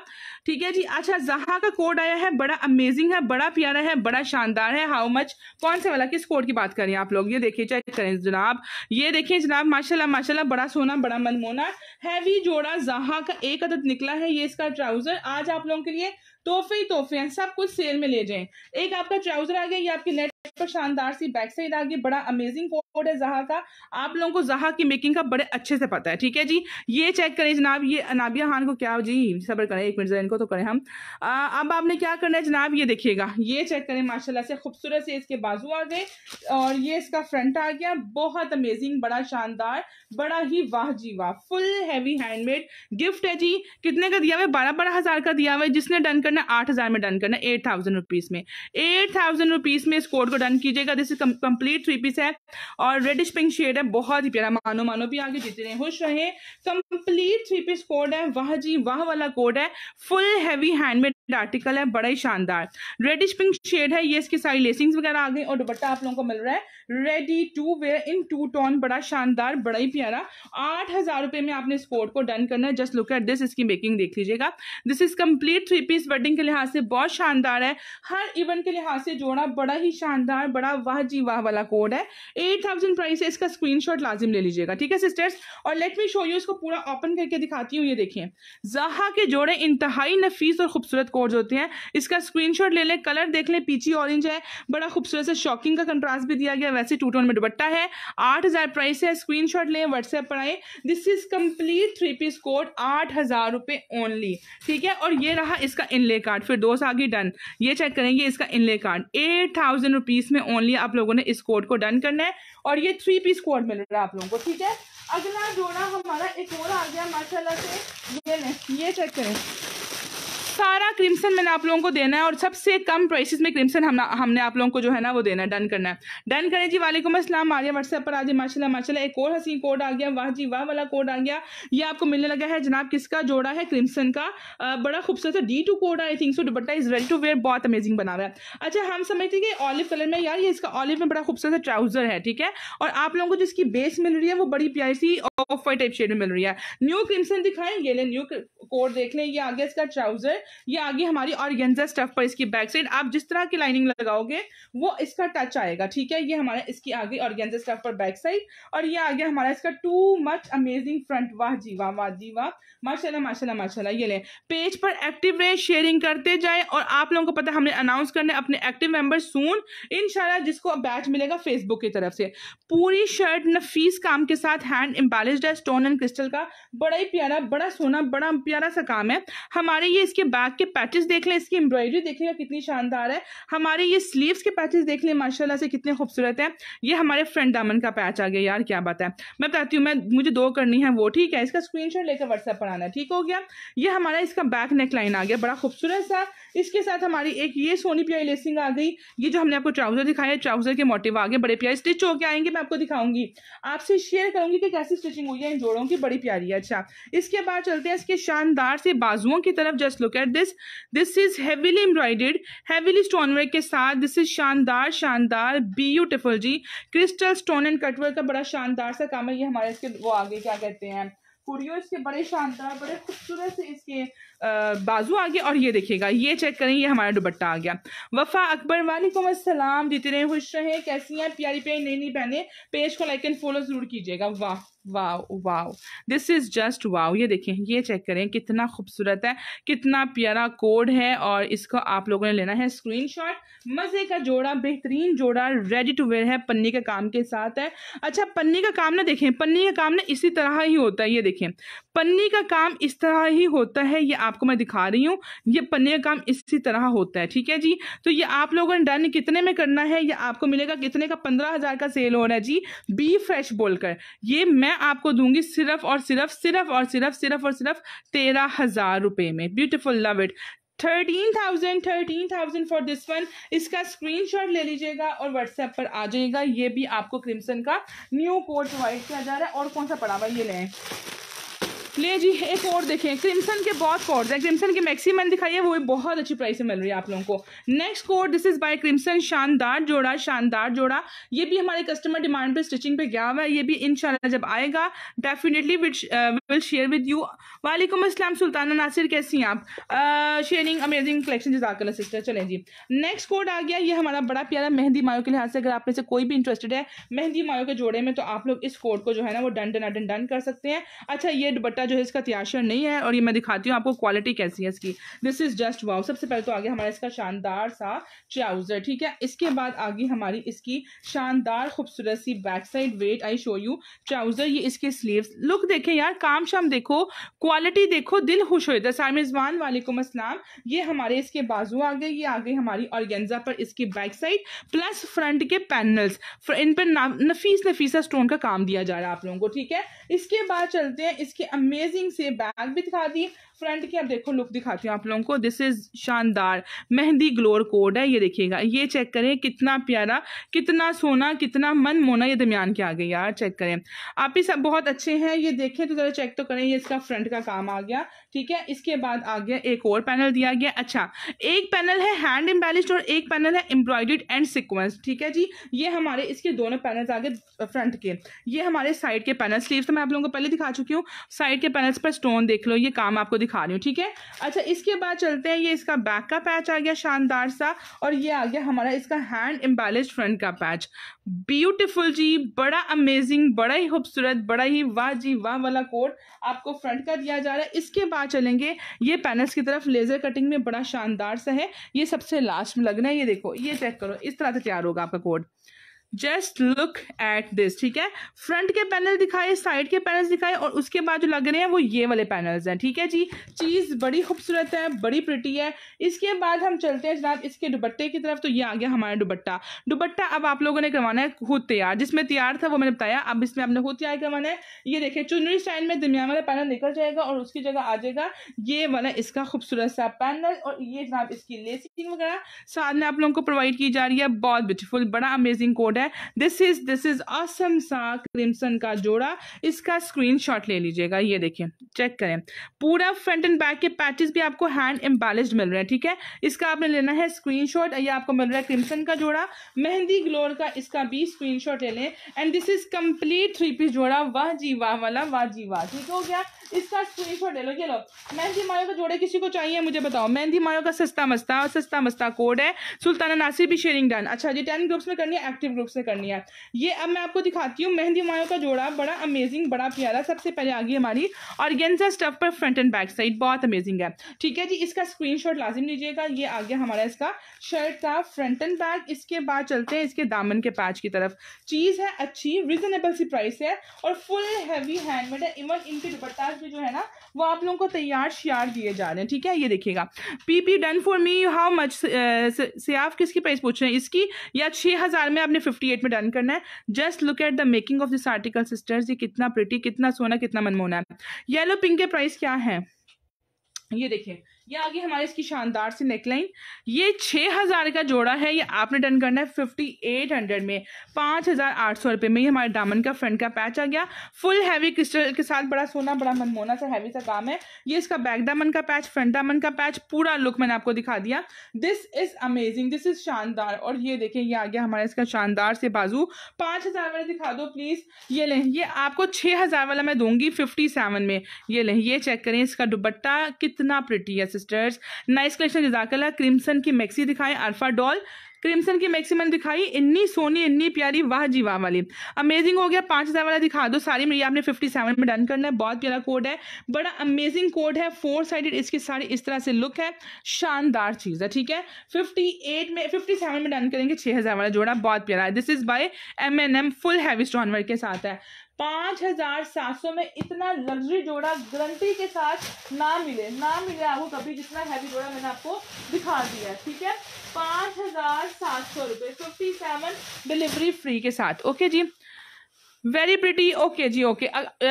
ठीक है जी अच्छा जहा का कोड आया है बड़ा अमेजिंग है बड़ा प्यारा है बड़ा शानदार है हाउ मच कौन सा वाला किस कोड की बात करें आप लोग ये देखिए चेक करें जनाब ये देखिए जनाब माशाल्लाह माशाल्लाह बड़ा सोना बड़ा मनमोना हैवी जोड़ा जहा का एक अदद निकला है ये इसका ट्राउजर आज आप लोगों के लिए तोहफे ही तोहफे हैं सब कुछ सेल में ले जाए एक आपका ट्राउजर आ गया ये आपकी तो शानदार सी बैक साइड आ गई बड़ा अमेजिंग कोड है जहा का आप लोगों को जहा की मेकिंग का बड़े अच्छे से पता है ठीक है जी ये चेक करें जनाब ये अनाबिया खान को क्या जी सबर करें एक मिनट जरा इनको तो करें हम आ, अब आपने क्या करना है जनाब ये देखिएगा ये चेक करें माशाल्लाह से खूबसूरत से इसके बाजू आ गए और ये इसका फ्रंट आ गया बहुत अमेजिंग बड़ा शानदार बड़ा ही वाह जी वाह फुल हैवी हैंडमेड गिफ्ट है जी कितने का दिया हुआ बारह बारह हज़ार का दिया हुआ जिसने डन करना आठ हज़ार में डन करना एट थाउजेंड रुपीज़ में एट थाउजेंड रुपीज़ में इस कोड को डन कीजिएगा this is complete three piece है और रेडिश पिंक शेड है बहुत ही प्यारा मानो मानो भी आगे जीते रहे खुश रहे कंप्लीट थ्री पीस कोड है वाह जी वाह वाला कोड है फुल हैवी हैंडमेड आर्टिकल है बड़ा ही शानदार रेडिश पिंक शेड है ये इसकी सारी लेसिंग्स वगैरह आ गई और दुपट्टा आप लोगों को मिल रहा है ready to wear in two tone बड़ा शानदार बड़ा ही प्यारा आठ हज़ार रुपए में आपने इस कोट को डन करना है जस्ट लुक एट दिस इसकी मेकिंग देख लीजिएगा this is complete three piece wedding के लिहाज से बहुत शानदार है हर इवेंट के लिहाज से जोड़ा बड़ा ही शानदार बड़ा वाह जी वाह वाला कोड है एट थाउजेंड प्राइस है इसका स्क्रीन शॉट लाजिम ले लीजिएगा ठीक है सिस्टर्स और लेट मी शो यू इसको पूरा ओपन करके दिखाती हूँ ये देखिए जहा के जोड़े इंतहाई नफीस और खूबसूरत कोड होते हैं इसका स्क्रीन ले लें कलर देख लें पीछे ऑरेंज है बड़ा खूबसूरत से शॉकिंग का कंट्रास्ट भी दिया गया वैसे टू टोन में दुपट्टा है आठ हज़ार प्राइस है स्क्रीन शॉट लें व्हाट्सएप पर आए this is complete three piece code आठ हज़ार रुपये ओनली ठीक है और ये रहा इसका इनले कार्ड फिर दो आगे डन ये चेक करेंगे इसका inlay card eight thousand rupees में ओनली आप लोगों ने इस कोड को डन करना है और ये थ्री पीस कोड मिल रहा है आप लोगों को ठीक है अगला जोड़ा हमारा एक और आ गया माशाला से ये लें ये चेक करें सारा क्रिम्सन मैंने आप लोगों को देना है और सबसे कम प्राइसेस में क्रिम्सन हम हमने आप लोगों को जो है ना वो देना है डन करना है डन करें जी वालेकुम असलम आ गया व्हाट्सएप पर आज माशा माशाल्लाह एक और हसीन कोड आ गया वाह जी वाह वाला कोड आ गया ये आपको मिलने लगा है जनाब किसका जोड़ा है क्रिम्सन का आ, बड़ा खूबसूरत D two code I think so dupatta is well to wear बहुत अमेजिंग बना हुआ है अच्छा हम समझते हैं कि ऑलिव कलर में यार ये इसका ऑलिव में बड़ा खूबसूरत ट्राउजर है ठीक है और आप लोगों को जिसकी बेस मिल रही है वो बड़ी प्यारी सी ऑफ वाइट टाइप शेड में मिल रही है न्यू क्रिम्सन दिखाएंगे न्यू कोट देख लें ये आगे इसका ट्राउजर ये आगे हमारी और स्टफ पर इसकी बैक साइड आप जिस तरह की लाइनिंग लगाओगे वो इसका टच आएगा ठीक है ये हमारा इसकी आगे और स्टफ पर बैक साइड और ये आगे हमारा इसका टू मच अमेजिंग फ्रंट वाह जी वाह वाह जी वाह माशाल्लाह माशाल्लाह माशाल्लाह ये लें पेज पर एक्टिव रहे शेयरिंग करते जाए और आप लोगों को पता हमने अनाउंस करने अपने एक्टिव मेंबर सून इनशाला जिसको बैच मिलेगा फेसबुक की तरफ से पूरी शर्ट नफीस काम के साथ हैंड एम्बेलिस्ड है स्टोन एंड क्रिस्टल का बड़ा ही प्यारा बड़ा सोना बड़ा प्यारा सा काम है हमारे ये इसके बैक के पैचेस देख लें इसकी एम्ब्रॉयडरी देखिएगा कितनी शानदार है हमारे ये स्लीव्स के पैचेस देख लें माशाल्लाह से कितने खूबसूरत हैं ये हमारे फ्रंट दामन का पैच आ गया यार क्या बात है मैं बताती हूँ मैं मुझे दो करनी है वो ठीक है इसका स्क्रीन लेकर व्हाट्सएप पर आना ठीक हो गया ये हमारा इसका बैक नेक लाइन आ गया बड़ा खूबसूरत सा इसके साथ हमारी एक ये सोनी प्याई लेसिंग आ गई ये जो हमने आपको ट्राउजर दिखाया ट्राउजर के मोटिव आ गए बड़े प्यारे स्टिच होके आएंगे मैं आपको दिखाऊंगी आपसे शेयर करूंगी कि कैसी स्टिचिंग हुई है इन जोड़ों की बड़ी प्यारी है अच्छा इसके बाद चलते हैं इसके शानदार से बाजुओं की तरफ just look at this this is heavily embroidered heavily stonework के साथ दिस इज शानदार शानदार ब्यूटिफुल जी क्रिस्टल स्टोन एंड कटवर्क का बड़ा शानदार सा काम है ये हमारे इसके वो आगे क्या कहते हैं कुरियो इसके बड़े शानदार बड़े खूबसूरत से इसके बाजू आ गया और ये देखिएगा ये चेक करें ये हमारा दुपट्टा आ गया वफा अकबर वालेकुम असलम जितने खुश रहे कैसी हैं प्यारी प्यारी नई नई पहने पेज को लाइक एंड फॉलो ज़रूर कीजिएगा वाह wow wow this is just wow ये देखें ये चेक करें कितना खूबसूरत है कितना प्यारा कोड है और इसको आप लोगों ने लेना है स्क्रीनशॉट मज़े का जोड़ा बेहतरीन जोड़ा रेडी टू वेयर है पन्नी का काम के साथ है अच्छा पन्नी का काम ना देखें पन्नी का काम ना इसी तरह ही होता है ये देखें पन्नी का काम इस तरह ही होता है ये आप आपको मैं दिखा रही हूँ ये पन्ने का काम इसी तरह होता है ठीक है जी तो ये आप लोगों ने डन कितने में करना है या आपको मिलेगा कितने का पंद्रह हज़ार का सेल हो रहा है जी बी फ्रेश बोलकर ये मैं आपको दूंगी सिर्फ और सिर्फ सिर्फ और सिर्फ सिर्फ और सिर्फ तेरह हज़ार रुपए में beautiful love it thirteen thousand thirteen thousand for this one इसका स्क्रीनशॉट ले लीजिएगा और व्हाट्सएप पर आ जाइएगा ये भी आपको क्रिम्सन का न्यू कोट प्रोवाइड किया जा रहा है और कौन सा पड़ा हुआ ये लें ले जी एक और देखें क्रिम्सन के बहुत कोड्स हैं क्रिम्सन की मैक्सी मैंने दिखाई है वो भी बहुत अच्छी प्राइस में मिल रही है आप लोगों को next code this is by crimson शानदार जोड़ा शानदार जोड़ा ये भी हमारे कस्टमर डिमांड पे स्टिचिंग पे गया हुआ है ये भी इनशाला जब आएगा definitely will share with you वालेकुम असलम सुल्ताना नासिर कैसी हैं आप शेयरिंग अमेजिंग कलेक्शन जजाकला सिस्टर चले जी नेक्स्ट कोड आ गया ये हमारा बड़ा प्यारा मेहंदी मायो के लिहाज से अगर आप में से कोई भी इंटरेस्टेड है मेहंदी मायो के जोड़े में तो आप लोग इस कोड को जो है ना वो डन डन डन डन कर सकते हैं अच्छा ये दुबट्टा का जो है इसका त्याशर नहीं है और ये मैं दिखाती हूँ आपको क्वालिटी कैसी है इसकी दिस इज़ जस्ट वाव सबसे पहले तो आगे हमारा इसका शानदार सा ट्राउज़र ठीक है इसके बाद आगे हमारी इसकी शानदार खूबसूरत सी back side wait I show you trouser ये इसके स्लीव लुक देखे यार काम शाम देखो क्वालिटी देखो दिल खुश हो जाता है सामिजमान वालेकुम असलम ये हमारे इसके बाजू आ गए ये आ गई हमारी ऑर्गेन्जा पर इसकी बैक साइड प्लस फ्रंट के पैनल्स इन पर नफीस नफीसा स्टोन का काम दिया जा रहा है आप लोगों को ठीक है इसके बाद चलते हैं इसके अम्मी अमेजिंग से बैग भी दिखा दिए फ्रंट की आप देखो लुक दिखाती हूँ आप लोगों को दिस इज़ शानदार मेहंदी ग्लोर कोड है ये देखिएगा ये चेक करें कितना प्यारा कितना सोना कितना मन मोना ये दरमियान के आ गई यार चेक करें आप ही सब बहुत अच्छे हैं ये देखें तो ज़रा चेक तो करें ये इसका फ्रंट का काम आ गया ठीक है इसके बाद आ गया एक और पैनल दिया गया अच्छा एक पैनल है हैंड एम्बेलिस्ड और एक पैनल है एम्ब्रॉयड एंड सिक्वेंस ठीक है जी ये हमारे इसके दोनों पैनल्स आ गए फ्रंट के ये हमारे साइड के पैनल स्लीव तो मैं आप लोगों को पहले दिखा चुकी हूँ साइड के पैनल्स पर स्टोन देख लो ये काम आपको दिखा रही हूँ ठीक है अच्छा इसके बाद चलते हैं ये इसका बैक का पैच आ गया शानदार सा और ये आ गया हमारा इसका हैंड एम्बेलिश फ्रंट का पैच ब्यूटिफुल जी बड़ा अमेजिंग बड़ा ही खूबसूरत बड़ा ही वाह जी वाह वाला कोट आपको फ्रंट का दिया जा रहा है इसके बाद चलेंगे ये पैनल्स की तरफ लेज़र कटिंग में बड़ा शानदार सा है ये सबसे लास्ट में लगना है ये देखो ये चेक करो इस तरह से तैयार होगा आपका code just look at this ठीक है फ्रंट के पैनल दिखाए साइड के पैनल दिखाए और उसके बाद जो लग रहे हैं वो ये वाले पैनल हैं ठीक है जी चीज़ बड़ी खूबसूरत है बड़ी प्रिटी है इसके बाद हम चलते हैं जनाब इसके दुपट्टे की तरफ तो ये आ गया हमारा दुपट्टा दुपट्टा अब आप लोगों ने करवाना है खुद तैयार जिसमें तैयार था वो मैंने बताया अब इसमें आपने खुद तैयार करवाना है ये देखिए चुनरी स्टाइल में दरमियान वाला पैनल निकल जाएगा और उसकी जगह आ जाएगा ये वाला इसका खूबसूरत सा पैनल और ये जनाब इसकी लेसिंग वगैरह साथ में आप लोगों को प्रोवाइड की जा रही है बहुत ब्यूटीफुल बड़ा अमेजिंग कोड है है दिस इज दिस इज असम सा क्रिम्सन का जोड़ा इसका स्क्रीनशॉट ले लीजिएगा ये देखिए चेक करें पूरा फ्रंट एंड बैक के पैचेस भी आपको हैंड एम्बेलिस्ड मिल रहे हैं ठीक है इसका आपने लेना है स्क्रीनशॉट ये आपको मिल रहा है क्रिम्सन का जोड़ा मेहंदी ग्लोर का इसका भी स्क्रीनशॉट ले लें and this is complete three piece जोड़ा वाह जी वाह वाला वाह जी वाह ठीक हो गया इसका स्क्रीनशॉट ले लो ये लो मेहंदी मायो का जोड़े किसी को चाहिए मुझे बताओ मेहंदी मायो का सस्ता मस्ता सस्ता मस्ता कोड है सुल्ताना नासिर भी शेयरिंग डन अच्छा जी टेन ग्रुप्स में करनी है एक्टिव ग्रुप्स में करनी है ये अब मैं आपको दिखाती हूँ मेहंदी मायो का जोड़ा बड़ा अमेजिंग बड़ा प्यारा सबसे पहले आ गई हमारी और गेंजा स्टफ पर फ्रंट एंड बैक साइड बहुत अमेजिंग है ठीक है जी इसका स्क्रीन लाजिम लीजिएगा ये आ गया हमारा इसका शर्ट का फ्रंट एंड बैक इसके बाद चलते हैं इसके दामन के पैच की तरफ चीज़ है अच्छी रिजनेबल सी प्राइस है और फुल हैवी हैंडमेड है इवन इनके दुपट्टा प्याज भी जो है ना वो आप लोगों को तैयार शियार दिए जा रहे हैं ठीक है ये देखिएगा P P done for me how much से आप किसकी प्राइस पूछ रहे हैं इसकी या छः हज़ार में आपने फिफ्टी एट में डन करना है just look at the making of this article sisters ये कितना प्रिटी कितना सोना कितना मनमोना है येलो पिंक के प्राइस क्या है ये देखिए ये आगे हमारे इसकी शानदार सी नेकलाइन ये छः हज़ार का जोड़ा है ये आपने डन करना है फिफ्टी एट हंड्रेड में पाँच हज़ार आठ सौ रुपये में ये हमारे डायमंड का फ्रंट का पैच आ गया फुल हैवी क्रिस्टल के साथ बड़ा सोना बड़ा मनमोना सा हैवी सा काम है ये इसका बैक डायमंड का पैच फ्रंट दामन का पैच पूरा लुक मैंने आपको दिखा दिया this is amazing this is शानदार और ये देखें ये आ गया हमारा इसका शानदार से बाजू पाँच हज़ार वाला दिखा दो प्लीज़ ये लें ये आपको छः हज़ार वाला मैं दूंगी फिफ्टी सेवन में ये लें ये चेक करें इसका दुपट्टा कितना प्रिटी है सिस्टर्स नाइस क्वेश्चन जजाकला क्रिमसन की मैक्सी दिखाएं अल्फा डॉल क्रिमसन की मैक्सी मैंने दिखाई इन्नी सोनी इन्नी प्यारी वाह जी वाह वाली अमेजिंग हो गया पाँच हज़ार वाला दिखा दो सारी मेरी आपने फिफ्टी सेवन में डन करना है बहुत प्यारा कोड है बड़ा अमेजिंग कोड है फोर साइडेड इसकी साड़ी इस तरह से लुक है शानदार चीज़ है ठीक है फिफ्टी एट में फिफ्टी सेवन में डन करेंगे छः हज़ार वाला जोड़ा बहुत प्यारा है this is by M N M full heavy stonework के साथ है पांच हजार सात सौ में इतना लग्जरी जोड़ा गारंटी के साथ ना मिले ना मिले आपको कभी जितना हैवी जोड़ा मैंने आपको दिखा दिया है ठीक है पांच हजार सात सौ रुपए फिफ्टी सेवन डिलीवरी फ्री के साथ ओके जी वेरी प्रिटी ओके जी okay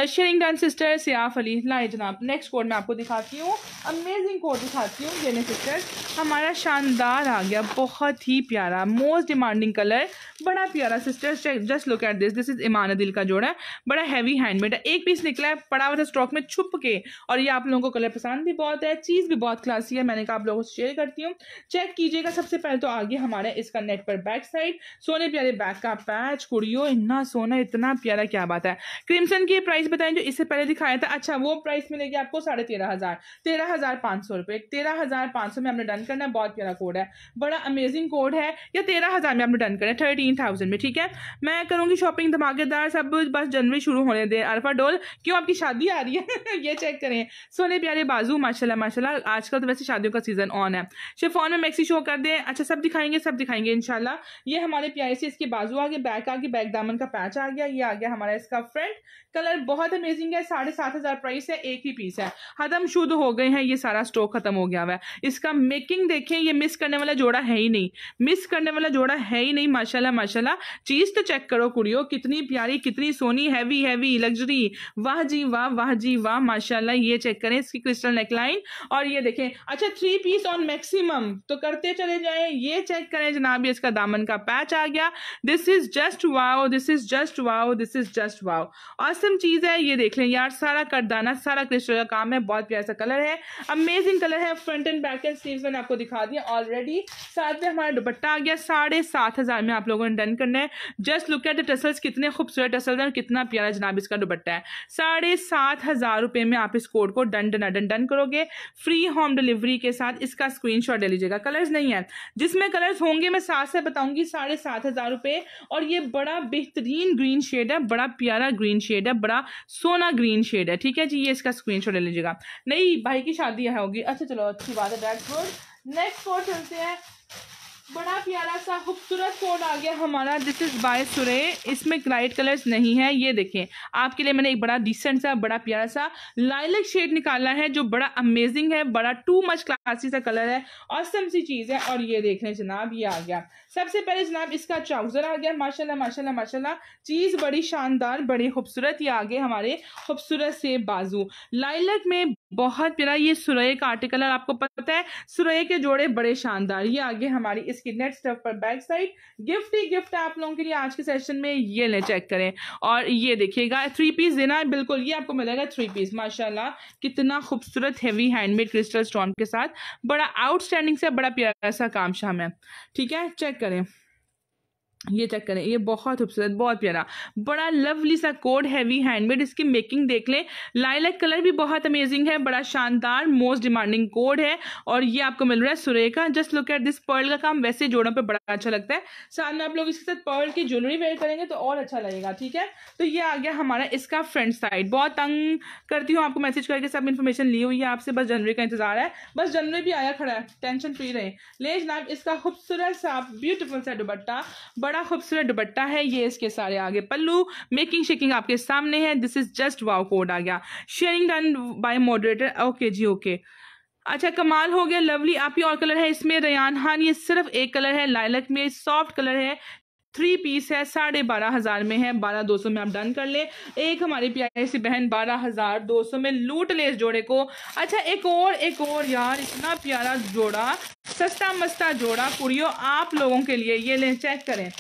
sharing done sister Siyaf Ali लाए जनाब नेक्स्ट कोड मैं आपको दिखाती हूँ अमेजिंग कोड दिखाती हूँ जेने सिस्टर हमारा शानदार आ गया बहुत ही प्यारा मोस्ट डिमांडिंग कलर बड़ा प्यारा sister just look at this this is इमान दिल का जोड़ा है बड़ा हैवी हैंडमेड है एक पीस निकला है पड़ा हुआ था स्टॉक में छुप के और ये आप लोगों को कलर पसंद भी बहुत है चीज़ भी बहुत क्लासी है मैंने कहा आप लोगों से शेयर करती हूँ चेक कीजिएगा सबसे पहले तो आगे हमारा इसका नेट पर बैक साइड सोने प्यारे बैक का पैच कुड़ियो इतना सोना इतना प्यारा क्या बात है क्रिमसन की प्राइस बताएं जो इससे पहले दिखाया था अच्छा वो प्राइस मिलेगी आपको साढ़े तेरह हज़ार तेरह हज़ार पाँच सौ रुपये तेरह हज़ार पाँच सौ में आपने डन करना है बहुत प्यारा कोड है बड़ा अमेजिंग कोड है या तेरह हज़ार में आपने डन करना है थर्टीन थाउजेंड में ठीक है मैं करूँगी शॉपिंग धमाकेदार सब बस जनवरी शुरू होने दें अरफा डोल क्यों आपकी शादी आ रही है ये चेक करें सोने प्यारे बाजू माशाल्लाह माशाल्लाह आजकल तो वैसे शादियों का सीज़न ऑन है शेफॉन में मैक्सी शो कर दें अच्छा सब दिखाएंगे सब दिखाएंगे इनशाला ये हमारे प्यारे से इसके बाजू आ गए बैक आ गए बैक दामन का पैच आ गया ये आ आ गया हमारा इसका फ्रंट कलर बहुत अमेजिंग है साढ़े सात हज़ार प्राइस है एक ही पीस है हदम शुद्ध हो गए हैं ये सारा स्टॉक ख़त्म हो गया हुआ है इसका मेकिंग देखें ये मिस करने वाला जोड़ा है ही नहीं मिस करने वाला जोड़ा है ही नहीं माशाल्लाह माशाल्लाह चीज़ तो चेक करो कुड़ियो कितनी प्यारी कितनी सोनी हैवी हैवी लग्जरी वाह जी वाह वाह जी वाह माशाला ये चेक करें इसकी क्रिस्टल नेकलाइन और ये देखें अच्छा थ्री पीस ऑन मैक्सिमम तो करते चले जाए ये चेक करें जनाब इसका दामन का पैच आ गया this is just wow this is just wow this is just wow awesome चीज़ है ये देख लें यार सारा करदाना सारा क्रिस्टल का काम है बहुत प्यारा सा कलर है अमेजिंग कलर है front and back and sleeve मैंने आपको दिखा दिया ऑलरेडी साथ में हमारा दुपट्टा आ गया साढ़े सात हज़ार में आप लोगों ने डन करना है just look at the tassels कितने खूबसूरत टसल्स हैं और कितना प्यारा जनाब इसका दुपट्टा है साढ़े सात हज़ार रुपए में आप इस कोड को डन डन डन डन करोगे फ्री होम डिलीवरी के साथ इसका स्क्रीन शॉट ले लीजिएगा कलर्स नहीं है जिसमें कलर्स होंगे मैं साथ से बताऊंगी साढ़े सात हज़ार रुपये और ये बड़ा बेहतरीन ग्रीन शेड है है बड़ा प्यारा ग्रीन शेड है बड़ा सोना ग्रीन शेड है ठीक है जी ये इसका स्क्रीन ले लीजिएगा नहीं भाई की शादी यहाँ होगी अच्छा चलो अच्छी बात है डेट गुड नेक्स्ट फोर चलते हैं बड़ा प्यारा सा खूबसूरत फोन आ गया हमारा दिस इज़ बाय सुरे इसमें लाइट कलर्स नहीं है ये देखें आपके लिए मैंने एक बड़ा डिसेंट सा बड़ा प्यारा सा लाइलक शेड निकाला है जो बड़ा अमेजिंग है बड़ा टू मच क्लासी सा कलर है और सी चीज़ है और ये देख रहे हैं जनाब ये आ गया सबसे पहले जनाब इसका ट्राउजर आ गया माशाल्लाह माशाल्लाह माशाल्लाह चीज़ बड़ी शानदार बड़ी खूबसूरत ये आगे हमारे खूबसूरत से बाजू लाइलक में बहुत प्यारा ये सुरह का आर्टिकल है आपको पता है सुरह के जोड़े बड़े शानदार ये आगे हमारी इसकी नेट स्टफ पर बैक साइड गिफ्ट ही गिफ्ट है आप लोगों के लिए आज के सेशन में ये ले चेक करें और ये देखिएगा थ्री पीस देना है बिल्कुल ये आपको मिलेगा थ्री पीस माशाल्लाह कितना खूबसूरत हैवी हैंडमेड क्रिस्टल स्टोन के साथ बड़ा आउटस्टैंडिंग से बड़ा प्यारा सा काम शाम है ठीक है चेक करें ये चेक करें ये बहुत खूबसूरत बहुत प्यारा बड़ा लवली सा कोड हैवी हैंडमेड इसकी मेकिंग देख लें लाइलक कलर भी बहुत अमेजिंग है बड़ा शानदार मोस्ट डिमांडिंग कोड है और ये आपको मिल रहा है सुरे का just look at this pearl का काम वैसे जोड़ों पे बड़ा अच्छा लगता है साथ में आप लोग इसके साथ पर्ल की ज्वेलरी वेयर करेंगे तो और अच्छा लगेगा ठीक है तो ये आ गया हमारा इसका फ्रंट साइड बहुत तंग करती हूँ आपको मैसेज करके सब इन्फॉर्मेशन ली हुई है आपसे बस जनवरी का इंतजार है बस जनवरी भी आया खड़ा है टेंशन फ्री रहे ले जनाब इसका खूबसूरत सा ब्यूटिफुल सा दुबट्टा बड़ा खूबसूरत दुपट्टा है ये इसके सारे आगे पल्लू मेकिंग शेकिंग आपके सामने है this is just wow code आ गया sharing done by moderator okay जी ओके अच्छा कमाल हो गया लवली आप ही और कलर है इसमें रयान हान ये सिर्फ एक कलर है लाइलक में सॉफ्ट कलर है थ्री पीस है साढ़े बारह हज़ार में है बारह दो सौ में आप डन कर ले एक हमारी प्यारी सी बहन बारह हज़ार दो सौ में लूट ले इस जोड़े को अच्छा एक और एक और यार इतना प्यारा जोड़ा सस्ता मस्ता जोड़ा पुड़ियो आप लोगों के लिए ये लें चेक करें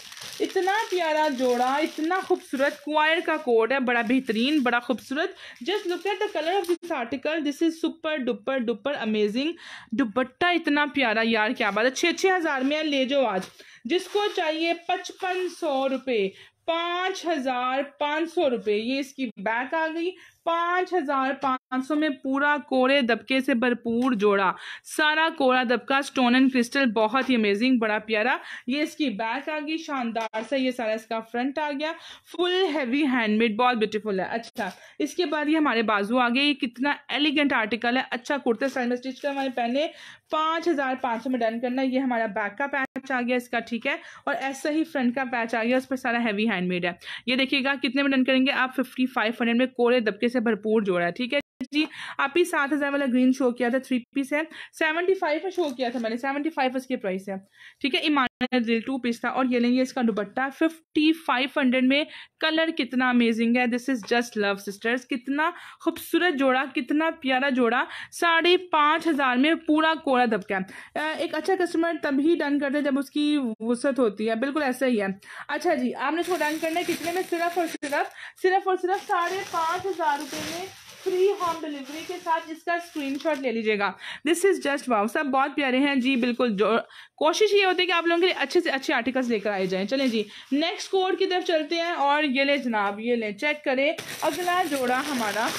इतना प्यारा जोड़ा इतना खूबसूरत क्वायर का कोड है बड़ा बेहतरीन बड़ा खूबसूरत just look at the colour of this article this is super duper duper amazing dupatta इतना प्यारा यार क्या बात है छः छः हज़ार में ले जाओ आज जिसको चाहिए पचपन सौ रुपये पाँच हज़ार पाँच सौ रुपये ये इसकी बैक आ गई पाँच हजार पाँच सौ में पूरा कोरे दबके से भरपूर जोड़ा सारा कोरा दबका स्टोन एंड क्रिस्टल बहुत ही अमेजिंग बड़ा प्यारा ये इसकी बैक आ गई शानदार सा ये सारा इसका फ्रंट आ गया फुल हैवी हैंडमेड बहुत ब्यूटीफुल है अच्छा इसके बाद ये हमारे बाजू आ गए ये कितना एलिगेंट आर्टिकल है अच्छा कुर्ते साइड में स्टिच कर हमारे पहने पाँच हजार पाँच सौ में डन करना ये हमारा बैक का पैच आ गया इसका ठीक है और ऐसा ही फ्रंट का पैच आ गया उस पर सारा हैवी हैंडमेड है ये देखिएगा कितने में डन करेंगे आप फिफ्टी फाइव हंड्रेड में कोरे दबके से भरपूर जोड़ा है ठीक है जी आप ही सात हजार वाला ग्रीन शो किया था थ्री पीस है सेवेंटी फाइव का शो किया था मैंने सेवेंटी फाइव इसकी प्राइस है ठीक है दिल टू पीस था और ये लेंगे इसका दुपट्टा फिफ्टी फाइव हंड्रेड में कलर कितना अमेजिंग है this is just love sisters कितना खूबसूरत जोड़ा कितना प्यारा जोड़ा साढ़े पाँच हजार में पूरा कोड़ा दबका है एक अच्छा कस्टमर तभी डन करते जब उसकी वसत होती है बिल्कुल ऐसा ही है अच्छा जी आपने इसको डन करना है कितने में सिर्फ और सिर्फ सिर्फ और सिर्फ साढ़े पाँच हजार रुपये में फ्री होम डिलीवरी के साथ जिसका स्क्रीनशॉट ले लीजिएगा दिस इज जस्ट वाव सब बहुत प्यारे हैं जी बिल्कुल जो कोशिश ये होती है कि आप लोगों के लिए अच्छे से अच्छे आर्टिकल्स लेकर आए जाएं चलें जी नेक्स्ट कोड की तरफ चलते हैं और ये ले जनाब ये ले चेक करें अगला जोड़ा हमारा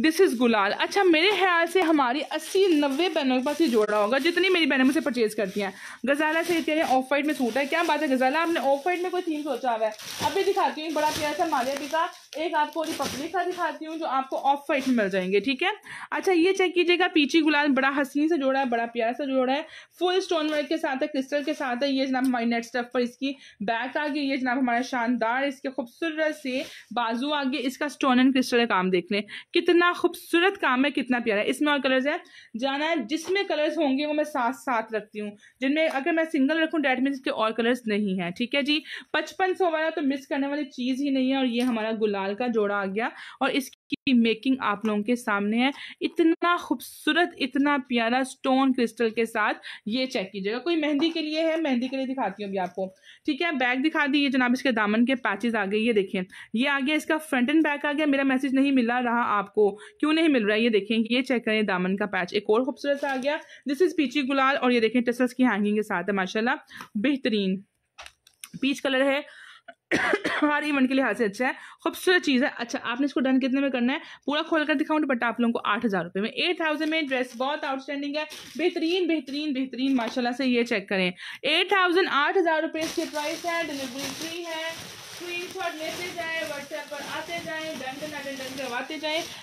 दिस इज़ गुलाल अच्छा मेरे ख्याल से हमारी अस्सी नब्बे बहनों के पास ये जोड़ा होगा जितनी मेरी बहनें मुझसे परचेज करती हैं गजाला से कह रहे हैं ऑफ वाइट में सूट है क्या बात है गजाला आपने ऑफ वाइट में कोई थीम सोचा हुआ है अभी दिखाती हूँ बड़ा प्यार सा मालिया का एक आपको रिपब्लिक का दिखाती हूँ जो आपको ऑफ वाइट में मिल जाएंगे ठीक है अच्छा ये चेक कीजिएगा पीछी गुलाल बड़ा हसीन से जोड़ा है बड़ा प्यारा सा जोड़ा है फुल स्टोन वर्क के साथ है क्रिस्टल के साथ है ये जनाब हमारी नेट स्टफ पर इसकी बैक आ गई ये जनाब हमारा शानदार इसके खूबसूरत से बाजू आ गए इसका स्टोन एंड क्रिस्टल काम देख लें कितना खूबसूरत काम है कितना प्यारा है इसमें और कलर्स है जाना है जिसमें कलर्स होंगे वो मैं साथ साथ रखती हूँ जिनमें अगर मैं सिंगल रखूँ डेट मीन इसके और कलर्स नहीं है ठीक है जी पचपन सौ वाला तो मिस करने वाली चीज़ ही नहीं है और ये हमारा गुलाब बंगाल का जोड़ा आ गया और इसकी मेकिंग आप लोगों के सामने है इतना खूबसूरत इतना प्यारा स्टोन क्रिस्टल के साथ ये चेक कीजिएगा कोई मेहंदी के लिए है मेहंदी के लिए दिखाती हूँ अभी आपको ठीक है बैग दिखा दी ये जनाब इसके दामन के पैचेज आ गए ये देखें ये आ गया इसका फ्रंट एंड बैक आ गया मेरा मैसेज नहीं मिला रहा आपको क्यों नहीं मिल रहा है ये देखें ये चेक करें दामन का पैच एक और खूबसूरत सा आ गया दिस इज पीची गुलाल और ये देखें टेसल्स की हैंगिंग के साथ है माशाला बेहतरीन पीच कलर है हर इवेंट के लिहाज से अच्छा है खूबसूरत चीज़ है अच्छा आपने इसको डन कितने में करना है पूरा खोल कर दिखाऊँ बट आप लोगों को आठ हज़ार रुपये में एट थाउजेंड में ड्रेस बहुत आउटस्टैंडिंग है बेहतरीन बेहतरीन बेहतरीन माशाल्लाह से ये चेक करें एट थाउजेंड आठ हज़ार रुपये इसके प्राइस है डिलीवरी फ्री है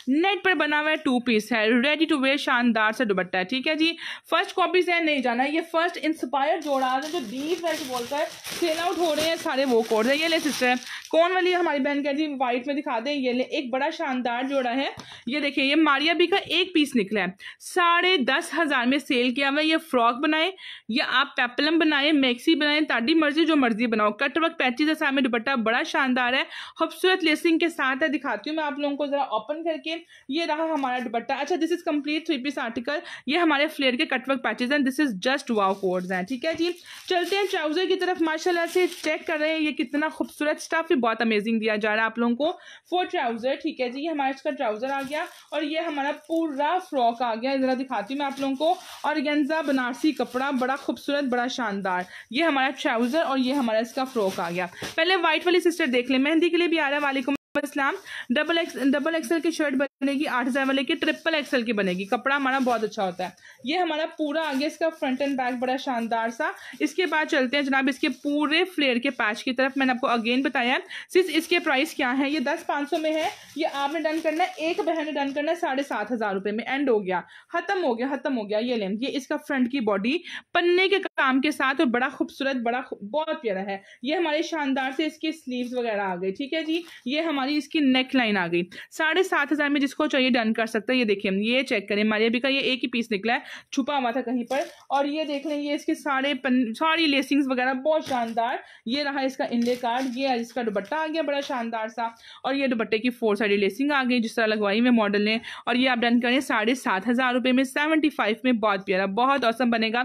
नेट पर बना हुआ है टू पीस है रेडी टू वेयर शानदार से दुबट्टा है ठीक है जी फर्स्ट कॉपी से नहीं जाना ये फर्स्ट इंस्पायर जोड़ा है जो डी रेड बोलता है सेल आउट हो रहे हैं सारे वो कोड है ये ले सिस्टर कौन वाली हमारी बहन कह जी वाइट में दिखा दें ये ले एक बड़ा शानदार जोड़ा है ये देखिए ये मारिया बी का एक पीस निकला है साढ़े दस हज़ार में सेल किया हुआ ये फ्रॉक बनाए या आप पेपलम बनाए मैक्सी बनाए ताडी मर्जी जो मर्जी बनाओ कट वक्त पैंतीस हजार में दुपट्टा बड़ा शानदार है खूबसूरत लेसिंग के साथ है दिखाती हूँ मैं आप लोगों को ज़रा ओपन करके ये रहा हमारा दुपट्टा अच्छा this is complete three piece article ये हमारे फ्लेयर के कटवर्क पैचेज हैं this is just wow codes हैं ठीक है जी चलते हैं ट्राउजर की तरफ माशाला से चेक कर रहे हैं ये कितना खूबसूरत स्टफ भी बहुत अमेजिंग दिया जा रहा है आप लोगों को फोर ट्राउजर ठीक है जी ये हमारा इसका ट्राउजर आ गया और ये हमारा पूरा फ्रॉक आ गया जरा दिखाती हूँ मैं आप लोगों को और गेंजा बनारसी कपड़ा बड़ा खूबसूरत बड़ा शानदार ये हमारा ट्राउजर और ये हमारा इसका फ्रॉक आ गया पहले व्हाइट वाली सिस्टर देख ले मेहंदी के लिए भी है वालेकुम इस्लाम डबल एक्स डबल एक्सएल की शर्ट बनेगी आठ हज़ार वाले की ट्रिपल एक्सएल की बनेगी कपड़ा हमारा बहुत अच्छा होता है ये हमारा पूरा आगे इसका फ्रंट एंड बैक बड़ा शानदार सा इसके बाद चलते हैं जनाब इसके पूरे फ्लेयर के पैच की तरफ मैंने आपको अगेन बताया सिर्फ इसके प्राइस क्या है ये दस पाँच सौ में है ये आपने डन करना है एक बहन ने डन करना है साढ़े सात हज़ार रुपये में एंड हो गया खत्म हो गया खत्म हो गया ये लेम ये इसका फ्रंट की बॉडी पन्ने के काम के साथ और बड़ा खूबसूरत बड़ा बहुत प्यारा है ये हमारे शानदार से इसकी स्लीव वगैरह आ गई ठीक है जी ये हमारे हमारी इसकी नेक लाइन आ गई साढ़े सात हज़ार में जिसको चाहिए डन कर सकता है ये देखिए ये चेक करें अभी का ये एक ही पीस निकला है छुपा हुआ था कहीं पर और ये देख लें ये इसके सारे पन सारी लेसिंग्स वगैरह बहुत शानदार ये रहा इसका इंडे कार्ड ये इसका दुपट्टा आ गया बड़ा शानदार सा और ये दुपट्टे की फोर साइड लेसिंग आ गई जिस तरह लगवाई हुई मॉडल ने और ये आप डन करें साढ़े सात हज़ार रुपये में सेवेंटी फाइव में बहुत प्यारा बहुत औसम बनेगा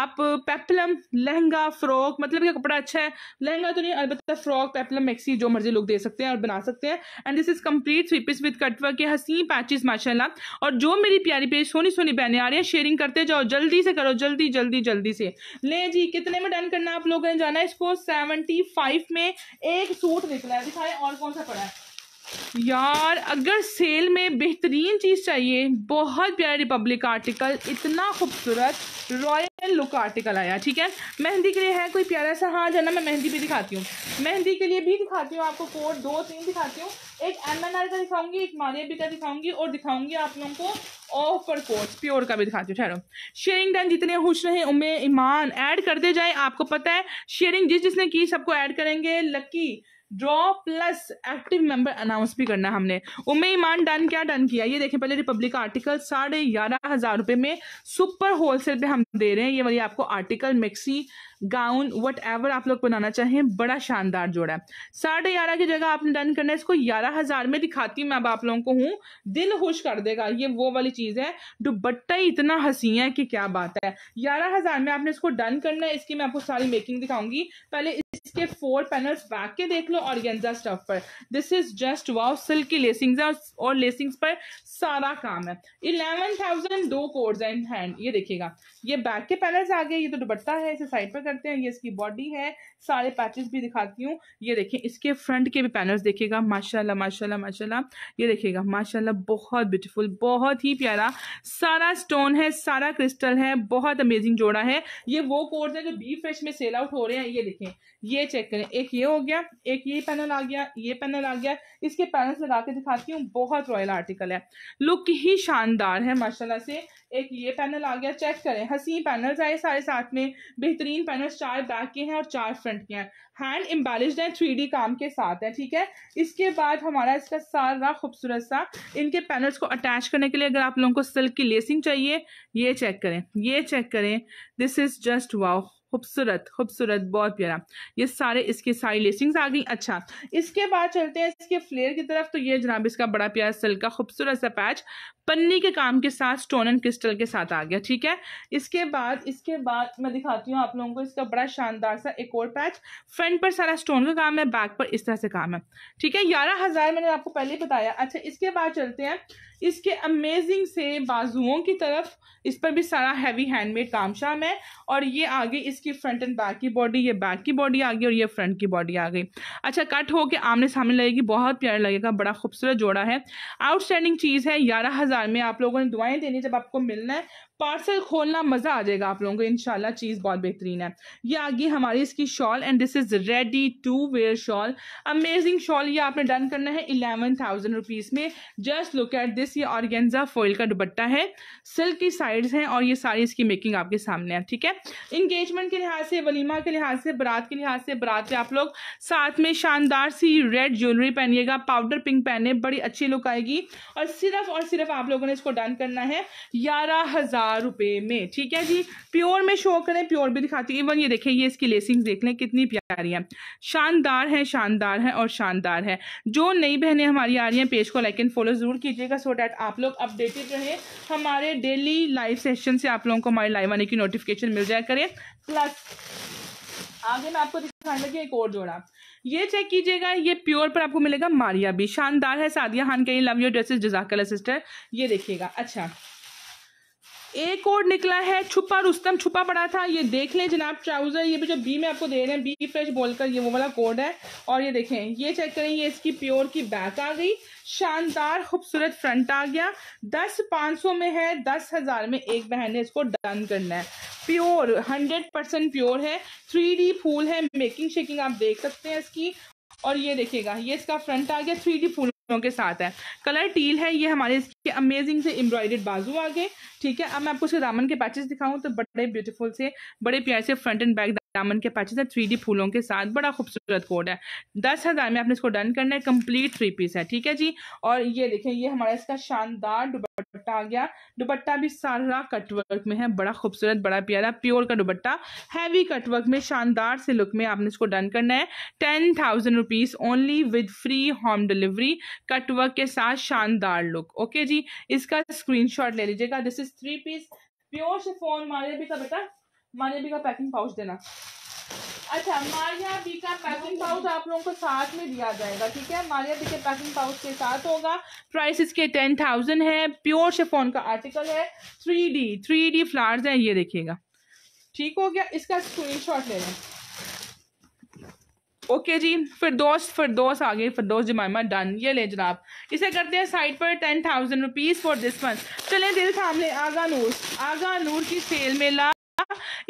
आप पेपलम लहंगा फ्रॉक मतलब क्या कपड़ा अच्छा है लहंगा तो नहीं अलबत्ता फ्रॉक पेपलम मैक्सी जो मर्जी लुक दे सकते हैं और बना सकते सकते हैं and this is complete three piece with cutwork के हसीन पैचेस माशाला और जो मेरी प्यारी प्यारी सोनी सोनी बहने आ रही है शेयरिंग करते जाओ जल्दी से करो जल्दी जल्दी जल्दी से ले जी कितने में डन करना आप लोगों ने जाना है इसको सेवेंटी फाइव में एक सूट निकला है दिखाए और कौन सा पड़ा है यार अगर सेल में बेहतरीन चीज़ चाहिए बहुत प्यारा रिपब्लिक आर्टिकल इतना खूबसूरत रॉयल लुक आर्टिकल आया ठीक है मेहंदी के लिए है कोई प्यारा सा हाँ जाना मैं मेहंदी भी दिखाती हूँ मेहंदी के लिए भी दिखाती हूँ आपको कोट दो तीन दिखाती हूँ एक एम एन आर का दिखाऊंगी एक मारिया भी का दिखाऊंगी और दिखाऊंगी आप लोगों को ऑफर कोर्स प्योर का भी दिखाती हूँ ठहरो शेयरिंग डन जितने खुश रहे उमे ईमान ऐड करते जाए आपको पता है शेयरिंग जिस जिसने की सबको ऐड करेंगे lucky draw plus active member announce भी करना हमने उमे ईमान डन क्या डन किया ये देखें पहले रिपब्लिक का आर्टिकल साढ़े ग्यारह हजार रुपए में सुपर होलसेल पे हम दे रहे हैं ये वाली आपको article maxi gown whatever आप लोग बनाना चाहें बड़ा शानदार जोड़ा है साढ़े ग्यारह की जगह आपने डन करना है इसको ग्यारह हजार में दिखाती मैं अब आप लोगों को हूँ दिल खुश कर देगा ये वो वाली चीज़ है दुबट्टा ही इतना हसी है कि क्या बात है ग्यारह हजार में आपने इसको डन करना है इसकी मैं आपको सारी मेकिंग दिखाऊंगी पहले इसके फोर पैनल्स बैक के देख लो और गेंजा स्टफ पर this is just wow silk की लेसिंग्स है और लेसिंग्स पर सारा काम है इलेवन थाउजेंड दो कोर्स इन हैंड ये देखिएगा ये बैक के पैनल्स आ गए ये तो दुपट्टा है इसे साइड पर करते हैं ये इसकी बॉडी है सारे पैचेस भी दिखाती हूँ ये देखिए इसके फ्रंट के भी पैनल्स देखिएगा माशाल्लाह माशाल्लाह माशाल्लाह ये देखिएगा माशाल्लाह बहुत ब्यूटीफुल बहुत ही प्यारा सारा स्टोन है सारा क्रिस्टल है बहुत अमेजिंग जोड़ा है ये वो कोर्स है जो बी फ्रेश में सेल आउट हो रहे हैं ये देखें ये चेक करें एक ये हो गया एक ये पैनल आ गया ये पैनल आ गया इसके पैनल्स लगा के दिखाती हूँ बहुत रॉयल आर्टिकल है लुक ही शानदार है माशाला से एक ये पैनल आ गया चेक करें हसी पैनल्स आए सारे साथ में बेहतरीन पैनल्स चार बैक के हैं और चार फ्रंट डिफरेंट किया है हैंड एम्बेलिश्ड है थ्री काम के साथ है ठीक है इसके बाद हमारा इसका सारा खूबसूरत सा इनके पैनल्स को अटैच करने के लिए अगर आप लोगों को सिल्क की लेसिंग चाहिए ये चेक करें ये चेक करें दिस इज़ जस्ट वाओ खूबसूरत खूबसूरत बहुत प्यारा ये सारे इसके सारी लेसिंग्स आ गई अच्छा इसके बाद चलते हैं इसके फ्लेयर की तरफ तो ये जनाब इसका बड़ा प्यारा सिल्क का खूबसूरत सा पैच पन्नी के काम के साथ स्टोन एंड क्रिस्टल के साथ आ गया ठीक है इसके बाद इसके बाद मैं दिखाती हूँ आप लोगों को इसका बड़ा शानदार सा एक और पैच फ्रंट पर सारा स्टोन का काम है बैक पर इस तरह से काम है ठीक है ग्यारह मैंने आपको पहले बताया अच्छा इसके बाद चलते हैं इसके अमेजिंग से बाजुओं की तरफ इस पर भी सारा हैवी हैंडमेड काम शाम है और ये आगे इसकी फ्रंट एंड बैक की बॉडी ये बैक की बॉडी आ गई और ये फ्रंट की बॉडी आ गई अच्छा कट हो के आमने सामने लगेगी बहुत प्यारा लगेगा बड़ा खूबसूरत जोड़ा है आउटस्टैंडिंग चीज़ है ग्यारह हज़ार में आप लोगों ने दुआएं देनी जब आपको मिलना है पार्सल खोलना मज़ा आ जाएगा आप लोगों को इनशाला चीज़ बहुत बेहतरीन है ये आ गई हमारी इसकी shawl and this is ready to wear shawl amazing shawl ये आपने डन करना है इलेवन थाउजेंड रुपीज़ में जस्ट लुक एट दिस ये ऑर्गेन्जा फॉइल का दुपट्टा है सिल्क की साइड है और ये सारी इसकी मेकिंग आपके सामने है ठीक है इंगेजमेंट के लिहाज से वलीमा के लिहाज से बारात के लिहाज से बारात से आप लोग साथ में शानदार सी रेड ज्वेलरी पहनिएगा पाउडर पिंक पहने बड़ी अच्छी लुक आएगी और सिर्फ और सिर्फ आप लोगों ने इसको डन करना है ग्यारह हज़ार हजार रुपए में ठीक है जी प्योर में शो करें प्योर भी दिखाती हूँ इवन ये देखें ये इसकी लेसिंग्स देख लें कितनी प्यारी है शानदार है शानदार है और शानदार है जो नई बहनें हमारी आ रही हैं पेज को लाइक एंड फॉलो ज़रूर कीजिएगा सो डैट आप लोग अपडेटेड रहें हमारे डेली लाइव सेशन से आप लोगों को हमारे लाइव आने की नोटिफिकेशन मिल जाए करें प्लस आगे मैं आपको दिखाने लगी एक और जोड़ा ये चेक कीजिएगा ये प्योर पर आपको मिलेगा मारिया भी शानदार है सादिया खान के लव योर ड्रेसेस जजाकला सिस्टर ये देखिएगा अच्छा एक कोड निकला है छुपा रुस्तम छुपा पड़ा था ये देख लें जनाब ट्राउज़र ये भी जो बी में आपको दे रहे हैं बी फ्रेश बोलकर ये वो वाला कोड है और ये देखें ये चेक करें ये इसकी प्योर की बैक आ गई शानदार खूबसूरत फ्रंट आ गया दस पाँच सौ में है दस हज़ार में एक बहन ने इसको डन करना है प्योर हंड्रेड परसेंट प्योर है थ्री डी फूल है मेकिंग शेकिंग आप देख सकते हैं इसकी और ये देखिएगा ये इसका फ्रंट आ गया थ्री डी फूल के साथ है कलर टील है ये हमारे इसके अमेजिंग से एम्ब्रॉयडेड बाजू आ गए ठीक है अब मैं आपको इसके दामन के पैचेस दिखाऊं तो बड़े ब्यूटीफुल से बड़े प्यार से फ्रंट एंड बैक दामन के पैचेस है थ्री फूलों के साथ बड़ा खूबसूरत कोड है दस हज़ार में आपने इसको डन करना है कंप्लीट थ्री पीस है ठीक है जी और ये देखें ये हमारा इसका शानदार दुपट्टा आ गया दुपट्टा भी सारा कटवर्क में है बड़ा खूबसूरत बड़ा प्यारा प्योर का दुपट्टा हैवी कटवर्क में शानदार से लुक में आपने इसको डन करना है ten thousand rupees only with free home delivery cutwork के साथ शानदार लुक ओके जी इसका स्क्रीन ले लीजिएगा this is three piece pure से फोन मारे भी का बेटा मारिया बी का पैकिंग पाउच देना अच्छा मारिया बी का पैकिंग पाउच आप लोगों को साथ में दिया जाएगा ठीक है मारिया बी के पैकिंग पाउच के साथ होगा प्राइस इसके टेन थाउजेंड है प्योर शेफोन का आर्टिकल है three D three D flowers हैं ये देखिएगा ठीक हो गया इसका स्क्रीन शॉट ले लें ओके जी फिर दोस्त फिर दोस्त आ गए फिर दोस्त जमाइमा डन ये ले जनाब इसे करते हैं साइड पर ten thousand rupees for this month चलें दिल थाम लें आगा नूर आगा नूर की सेल मेला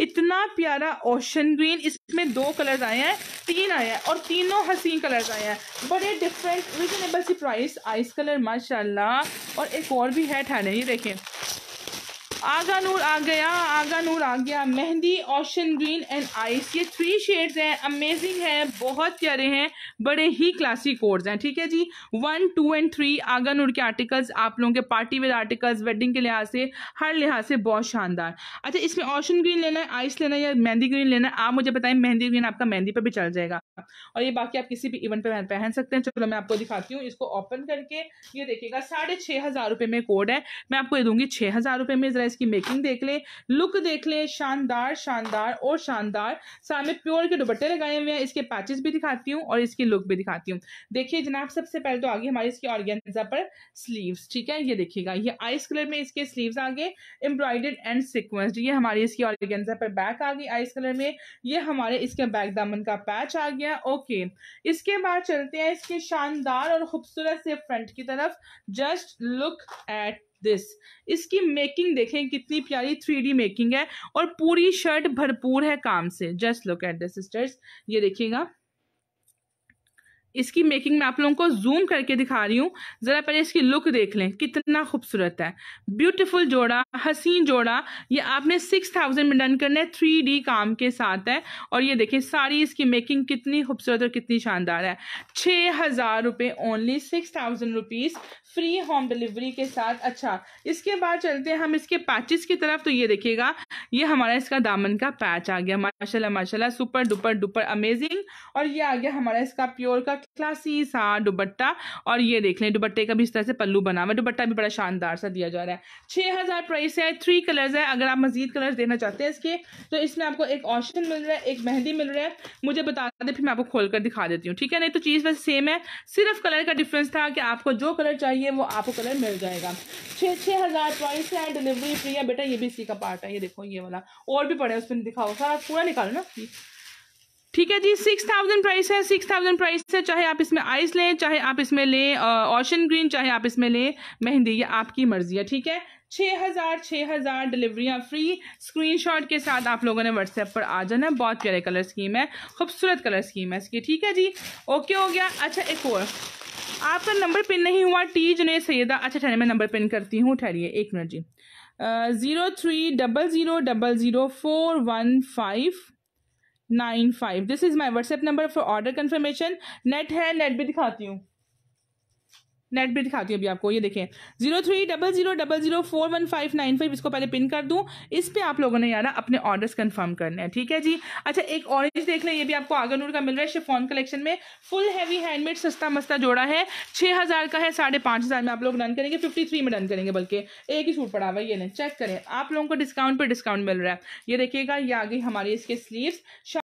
इतना प्यारा ओशन ग्रीन इसमें दो कलर्स आए हैं तीन आए हैं और तीनों हसीन कलर्स आए हैं बड़े डिफरेंट रिजनेबल सी प्राइस आइस कलर माशाल्लाह और एक और भी है ठाने ये देखें आगा नूर आ गया आगा नूर आ गया mehndi ocean green and ice ये थ्री शेड्स हैं अमेजिंग है बहुत प्यारे हैं बड़े ही क्लासिक कोड्स हैं ठीक है जी one two and three Agha Noor के आर्टिकल्स आप लोगों के पार्टी वेयर आर्टिकल्स वेडिंग के लिहाज से हर लिहाज से बहुत शानदार अच्छा इसमें ऑशन ग्रीन लेना है आइस लेना है या मेहंदी ग्रीन लेना है आप मुझे बताएं मेहंदी ग्रीन आपका मेहंदी पर भी चल जाएगा और ये बाकी आप किसी भी इवेंट पे पहन सकते हैं चलो मैं आपको दिखाती हूँ इसको ओपन करके ये देखिएगा साढ़े छः हज़ार रुपये में कोड है मैं आपको ये दूंगी छः हज़ार रुपये में ज़रा इसकी मेकिंग देख ले लुक देख ले शानदार शानदार और शानदार सामने प्योर के दुपट्टे लगाए हुए हैं इसके पैचेस भी दिखाती हूँ और इसकी लुक भी दिखाती हूँ देखिए जनाब सबसे पहले तो आगे हमारी इसकी ऑर्गेन्जा पर स्लीव ठीक है ये देखिएगा ये आइस कलर में इसके स्लीव्स आ गए एम्ब्रॉयडेड एंड सिक्वेंस ये हमारी इसकी ऑर्गेन्जा पर बैक आ गई आइस कलर में ये हमारे इसके बैक दामन का पैच आ गया गया ओके इसके बाद चलते हैं इसके शानदार और खूबसूरत से फ्रंट की तरफ जस्ट लुक एट दिस इसकी मेकिंग देखें कितनी प्यारी थ्री मेकिंग है और पूरी शर्ट भरपूर है काम से just look at this sisters ये देखिएगा इसकी मेकिंग मैं आप लोगों को जूम करके दिखा रही हूँ ज़रा पहले इसकी लुक देख लें कितना खूबसूरत है ब्यूटीफुल जोड़ा हसीन जोड़ा ये आपने सिक्स थाउजेंड में डन करना है थ्री डी काम के साथ है और ये देखें सारी इसकी मेकिंग कितनी खूबसूरत और कितनी शानदार है छः हज़ार रुपये only six thousand rupees free home delivery के साथ अच्छा इसके बाद चलते हैं हम इसके पैचेस की तरफ तो ये देखिएगा ये हमारा इसका दामन का पैच आ गया माशाल्लाह माशाल्लाह सुपर डुपर डुपर अमेजिंग और ये आ गया हमारा इसका प्योर का क्लासी सा दुबट्टा और ये देख लें दुबट्टे का भी इस तरह से पल्लू बना हुआ दुबट्टा भी बड़ा शानदार सा दिया जा रहा है छः हज़ार प्राइस है थ्री कलर्स है अगर आप मजीद कलर्स देना चाहते हैं इसके तो इसमें आपको एक ऑप्शन मिल रहा है एक मेहंदी मिल रहा है मुझे बता दें फिर मैं आपको खोल कर दिखा देती हूँ ठीक है नहीं तो चीज़ वैसे सेम है सिर्फ कलर का डिफरेंस था कि आपको जो कलर चाहिए ये वो आपको कलर मिल जाएगा छः छः हज़ार प्राइस है डिलीवरी फ्री है बेटा ये भी इसी का पार्ट है ये देखो ये वाला और भी पड़े उसमें दिखाओ सारा पूरा निकालो ना ठीक है जी सिक्स थाउजेंड प्राइस है सिक्स थाउजेंड प्राइस है चाहे आप इसमें आइस लें चाहे आप इसमें लें ऑशन ग्रीन चाहे आप इसमें लें मेहंदी ये आपकी मर्जी है ठीक है छः हज़ार छः हज़ार डिलीवरियाँ फ्री स्क्रीनशॉट के साथ आप लोगों ने व्हाट्सएप पर आ जाना है बहुत प्यारे कलर स्कीम है खूबसूरत कलर स्कीम है इसकी ठीक है जी ओके हो गया अच्छा एक और आपका नंबर पिन नहीं हुआ टी जुने सैदा अच्छा ठहरे मैं नंबर पिन करती हूँ ठहरिए एक मिनट जी zero three double zero double zero four one five nine five this is my WhatsApp number for order confirmation net है नेट भी दिखाती हूँ नेट भी दिखाती हूँ अभी आपको ये देखें zero three double zero double zero four one five nine five इसको पहले पिन कर दूँ इस पर आप लोगों ने यार अपने ऑर्डर्स कन्फर्म करने हैं ठीक है जी अच्छा एक ऑरेंज देख लें ये भी आपको आगे नूर का मिल रहा है शिफॉन कलेक्शन में फुल हैवी हैंडमेड सस्ता मस्ता जोड़ा है छः हज़ार का है साढ़े पाँच हज़ार में आप लोग डन करेंगे फिफ्टी थ्री में डन करेंगे बल्कि एक ही छूट पड़ा हुआ ये नहीं चेक करें आप लोगों को डिस्काउंट पर डिस्काउंट मिल रहा है ये देखिएगा ये आ गई हमारी इसके स्लीव्स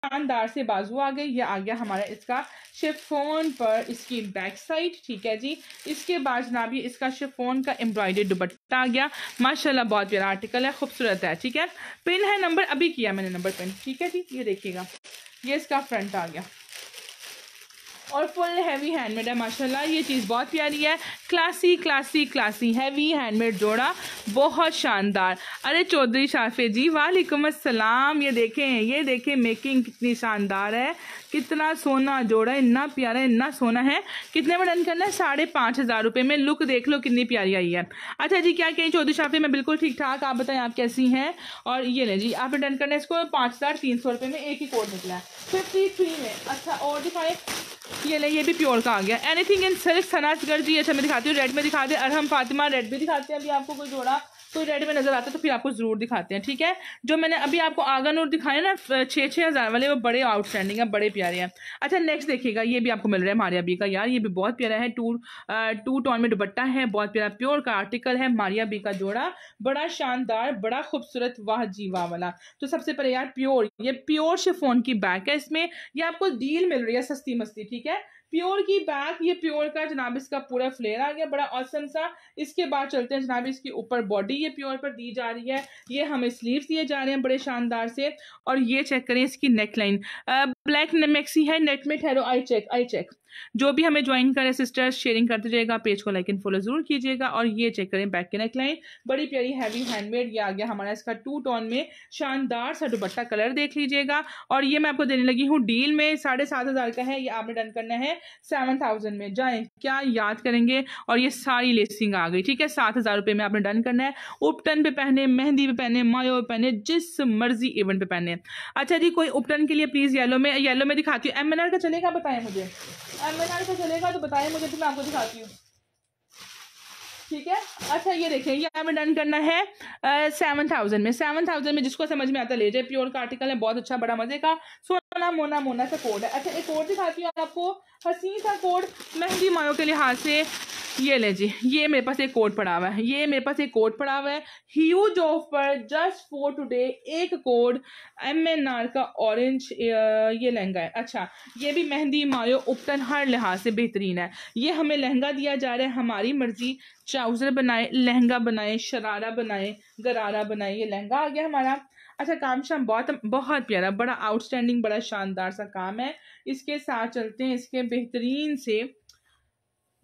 शानदार से बाजू आ गई यह आ गया हमारा इसका शिफोन पर इसकी बैक साइड ठीक है जी इसके बाद जनाब ये इसका शिफोन का एम्ब्रॉयडरी दुपट्टा आ गया माशाल्लाह बहुत प्यारा आर्टिकल है खूबसूरत है ठीक है पिन है नंबर अभी किया मैंने नंबर पिन ठीक है जी ये देखिएगा ये इसका फ्रंट आ गया और फुल हैवी हैंडमेड है माशाल्लाह ये चीज़ बहुत प्यारी है classy classy classy heavy handmade जोड़ा बहुत शानदार अरे चौधरी शाफे जी वालेकुम अस्सलाम ये देखें ये देखें मेकिंग कितनी शानदार है कितना सोना जोड़ा इतना प्यारा इतना सोना है कितने में डन करना है साढ़े पाँच हज़ार रुपये में लुक देख लो कितनी प्यारी आई है अच्छा जी क्या कहें चौधरी शाफी में बिल्कुल ठीक ठाक आप बताएं आप कैसी हैं और ये लें जी आपने डन करना है इसको पाँच हज़ार तीन सौ रुपये में एक ही कोड निकला है फिफ्टी थ्री में अच्छा और दिखाए ये ले ये भी प्योर का आ गया एनीथिंग इन सिल्क सनासगढ़ जी अच्छा मैं दिखाती हूँ रेड में दिखा दे अरहम फातिमा रेड भी दिखाते हैं अभी आपको कोई जोड़ा तो रेड में नज़र आता है तो फिर आपको ज़रूर दिखाते हैं ठीक है जो मैंने अभी आपको आगन और दिखाया ना छः छः हज़ार वाले वो बड़े आउटस्टैंडिंग है बड़े प्यारे हैं अच्छा नेक्स्ट देखिएगा ये भी आपको मिल रहा है मारिया बी का यार ये भी बहुत प्यारा है टू टू टॉन में दुबट्टा है बहुत प्यारा प्योर का आर्टिकल है मारिया बी का जोड़ा बड़ा शानदार बड़ा खूबसूरत वाह जी वाह वाला तो सबसे पहले यार प्योर ये प्योर शिफोन की बैग है इसमें ये आपको डील मिल रही है सस्ती मस्ती ठीक है प्योर की बैक ये प्योर का जनाब इसका पूरा फ्लेयर आ गया बड़ा औसम सा इसके बाद चलते हैं जनाब इसकी ऊपर बॉडी ये प्योर पर दी जा रही है ये हमें स्लीव्स दिए जा रहे हैं बड़े शानदार से और ये चेक करें इसकी नेकलाइन लाइन ब्लैक मैक्सी है नेट में ठहरो आई चेक आई चेक जो भी हमें ज्वाइन करें सिस्टर्स शेयरिंग करते जाएगा पेज को लाइक एंड फॉलो जरूर कीजिएगा और ये चेक करें बैक नेक नेकलाइन बड़ी प्यारी हैवी हैंडमेड ये आ गया हमारा इसका टू टोन में शानदार सा दुपट्टा कलर देख लीजिएगा और ये मैं आपको देने लगी हूँ डील में साढ़े सात हज़ार का है ये आपने डन करना है सेवन थाउजेंड में जाए क्या याद करेंगे और ये सारी लेसिंग आ गई ठीक है सात हज़ार रुपये में आपने डन करना है उपटन पे पहने मेहंदी पे पहने मायो पे पहने जिस मर्जी इवेंट पे पहने अच्छा जी कोई उपटन के लिए प्लीज़ येलो में येलो में दिखाती हूँ एम का चलेगा बताएं मुझे एमएनआर का चलेगा तो बताएं मुझे तो मैं आपको दिखाती हूँ ठीक है अच्छा ये देखें ये हमें डन करना है सेवन थाउजेंड में सेवन थाउजेंड में जिसको समझ में आता ले जाए प्योर का आर्टिकल है बहुत अच्छा बड़ा मजे का सोना मोना मोना सा कोड है अच्छा एक कोड दिखाती हूँ आपको हसीन सा कोड मेहंदी मायो के लिहाज से ये ले जी ये मेरे पास एक कोट पड़ा हुआ है ये मेरे पास एक कोट पड़ा हुआ है huge offer just for today एक कोड एम एन आर का ऑरेंज ये लहंगा है अच्छा ये भी मेहंदी मायो उपटन हर लिहाज से बेहतरीन है ये हमें लहंगा दिया जा रहा है हमारी मर्जी ट्राउज़र बनाए लहंगा बनाए शरारा बनाए गरारा बनाए ये लहंगा आ गया हमारा अच्छा काम शाम बहुत बहुत प्यारा बड़ा आउटस्टैंडिंग बड़ा शानदार सा काम है इसके साथ चलते हैं इसके बेहतरीन से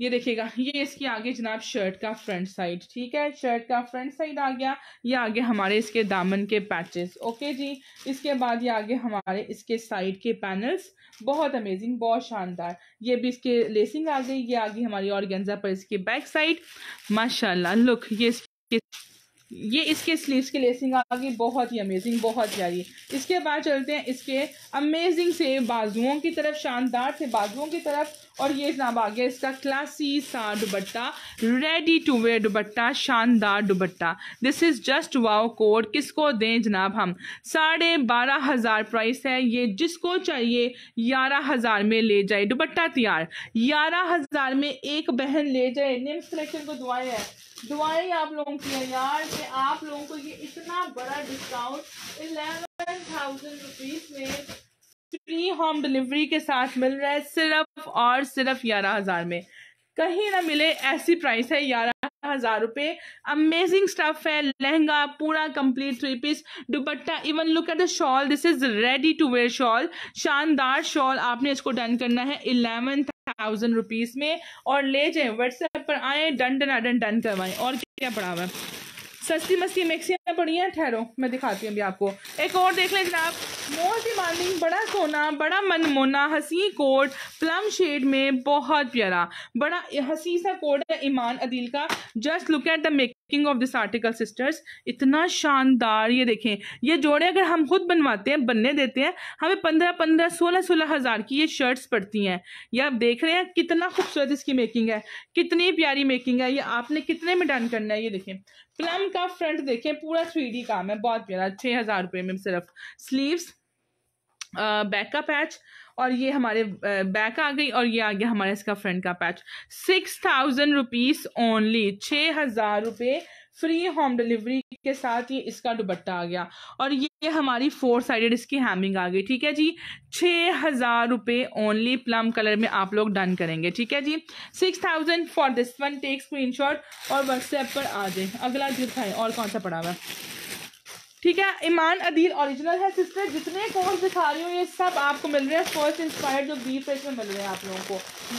ये देखिएगा ये इसकी आगे जनाब शर्ट का फ्रंट साइड ठीक है शर्ट का फ्रंट साइड आ गया ये आगे हमारे इसके दामन के पैचेस ओके जी इसके बाद ये आगे हमारे इसके साइड के पैनल्स बहुत अमेजिंग बहुत शानदार ये भी इसके लेसिंग आ गई ये आगे हमारी हमारी गेंजा पर इसके बैक साइड माशाला लुक ये इसके ये इसके स्लीव्स की लेसिंग आ गई बहुत ही अमेजिंग बहुत प्यारी इसके बाद चलते हैं इसके अमेजिंग से बाजुओं की तरफ शानदार से बाजुओं की तरफ और ये जनाब आ गया इसका क्लासी सा dupatta ready to wear dupatta शानदार dupatta this is just wow code किसको दें जनाब हम साढ़े बारह हज़ार प्राइस है ये जिसको चाहिए ग्यारह हज़ार में ले जाए दुबट्टा तैयार ग्यारह हज़ार में एक बहन ले जाए निम्स कलेक्शन को दुआएं है दुआएं आप लोगों की है यार कि आप लोगों को ये इतना बड़ा डिस्काउंट इलेवन थाउजेंड रुपीज़ में फ्री होम डिलीवरी के साथ मिल रहा है सिर्फ और सिर्फ ग्यारह हज़ार में कहीं ना मिले ऐसी प्राइस है ग्यारह हज़ार रुपये अमेजिंग स्टफ है लहंगा पूरा complete three piece dupatta even look at the shawl this is ready to wear shawl शानदार शॉल आपने इसको डन करना है इलेवन थाउजेंड रुपीज़ में और ले जाए व्हाट्सएप पर आए डन डन डन डन करवाए और क्या पड़ा हुआ सस्ती मस्ती मिक्सियाँ पड़ी हैं ठहरो मैं दिखाती हूँ अभी आपको एक और देख लें जनाब मोस्ट डिमांडिंग बड़ा सोना बड़ा मनमोना हसी कोट प्लम शेड में बहुत प्यारा बड़ा हसी सा कोट है ईमान अदील का just look at the making of this article sisters इतना शानदार ये देखें ये जोड़े अगर हम खुद बनवाते हैं बनने देते हैं हमें पंद्रह पंद्रह सोलह सोलह हज़ार की ये शर्ट्स पड़ती हैं ये आप देख रहे हैं कितना खूबसूरत इसकी मेकिंग है कितनी प्यारी मेकिंग है ये आपने कितने में डन करना है ये देखें प्लम का फ्रंट देखें पूरा थ्री काम है बहुत प्यारा छः हज़ार रुपये में सिर्फ स्लीव्स बैक का पैच और ये हमारे बैक आ गई और ये आ गया हमारे इसका फ्रंट का patch six thousand rupees only छः हज़ार रुपये फ्री होम डिलीवरी के साथ ही इसका दुबट्टा आ गया और ये, ये हमारी फोर साइडेड इसकी हैमिंग आ गई ठीक है जी छः हज़ार रुपये ओनली प्लम कलर में आप लोग डन करेंगे ठीक है जी six thousand for this one take screen और व्हाट्सएप पर आ जाए अगला दिखाएँ और कौन सा पड़ा हुआ ठीक है ईमान अदील ओरिजिनल है सिस्टर जितने कोर्स दिखा रही हूँ ये सब आपको मिल रहे हैं फर्स्ट इंस्पायर्ड जो बी फ्रेश में मिल रहे हैं आप लोगों को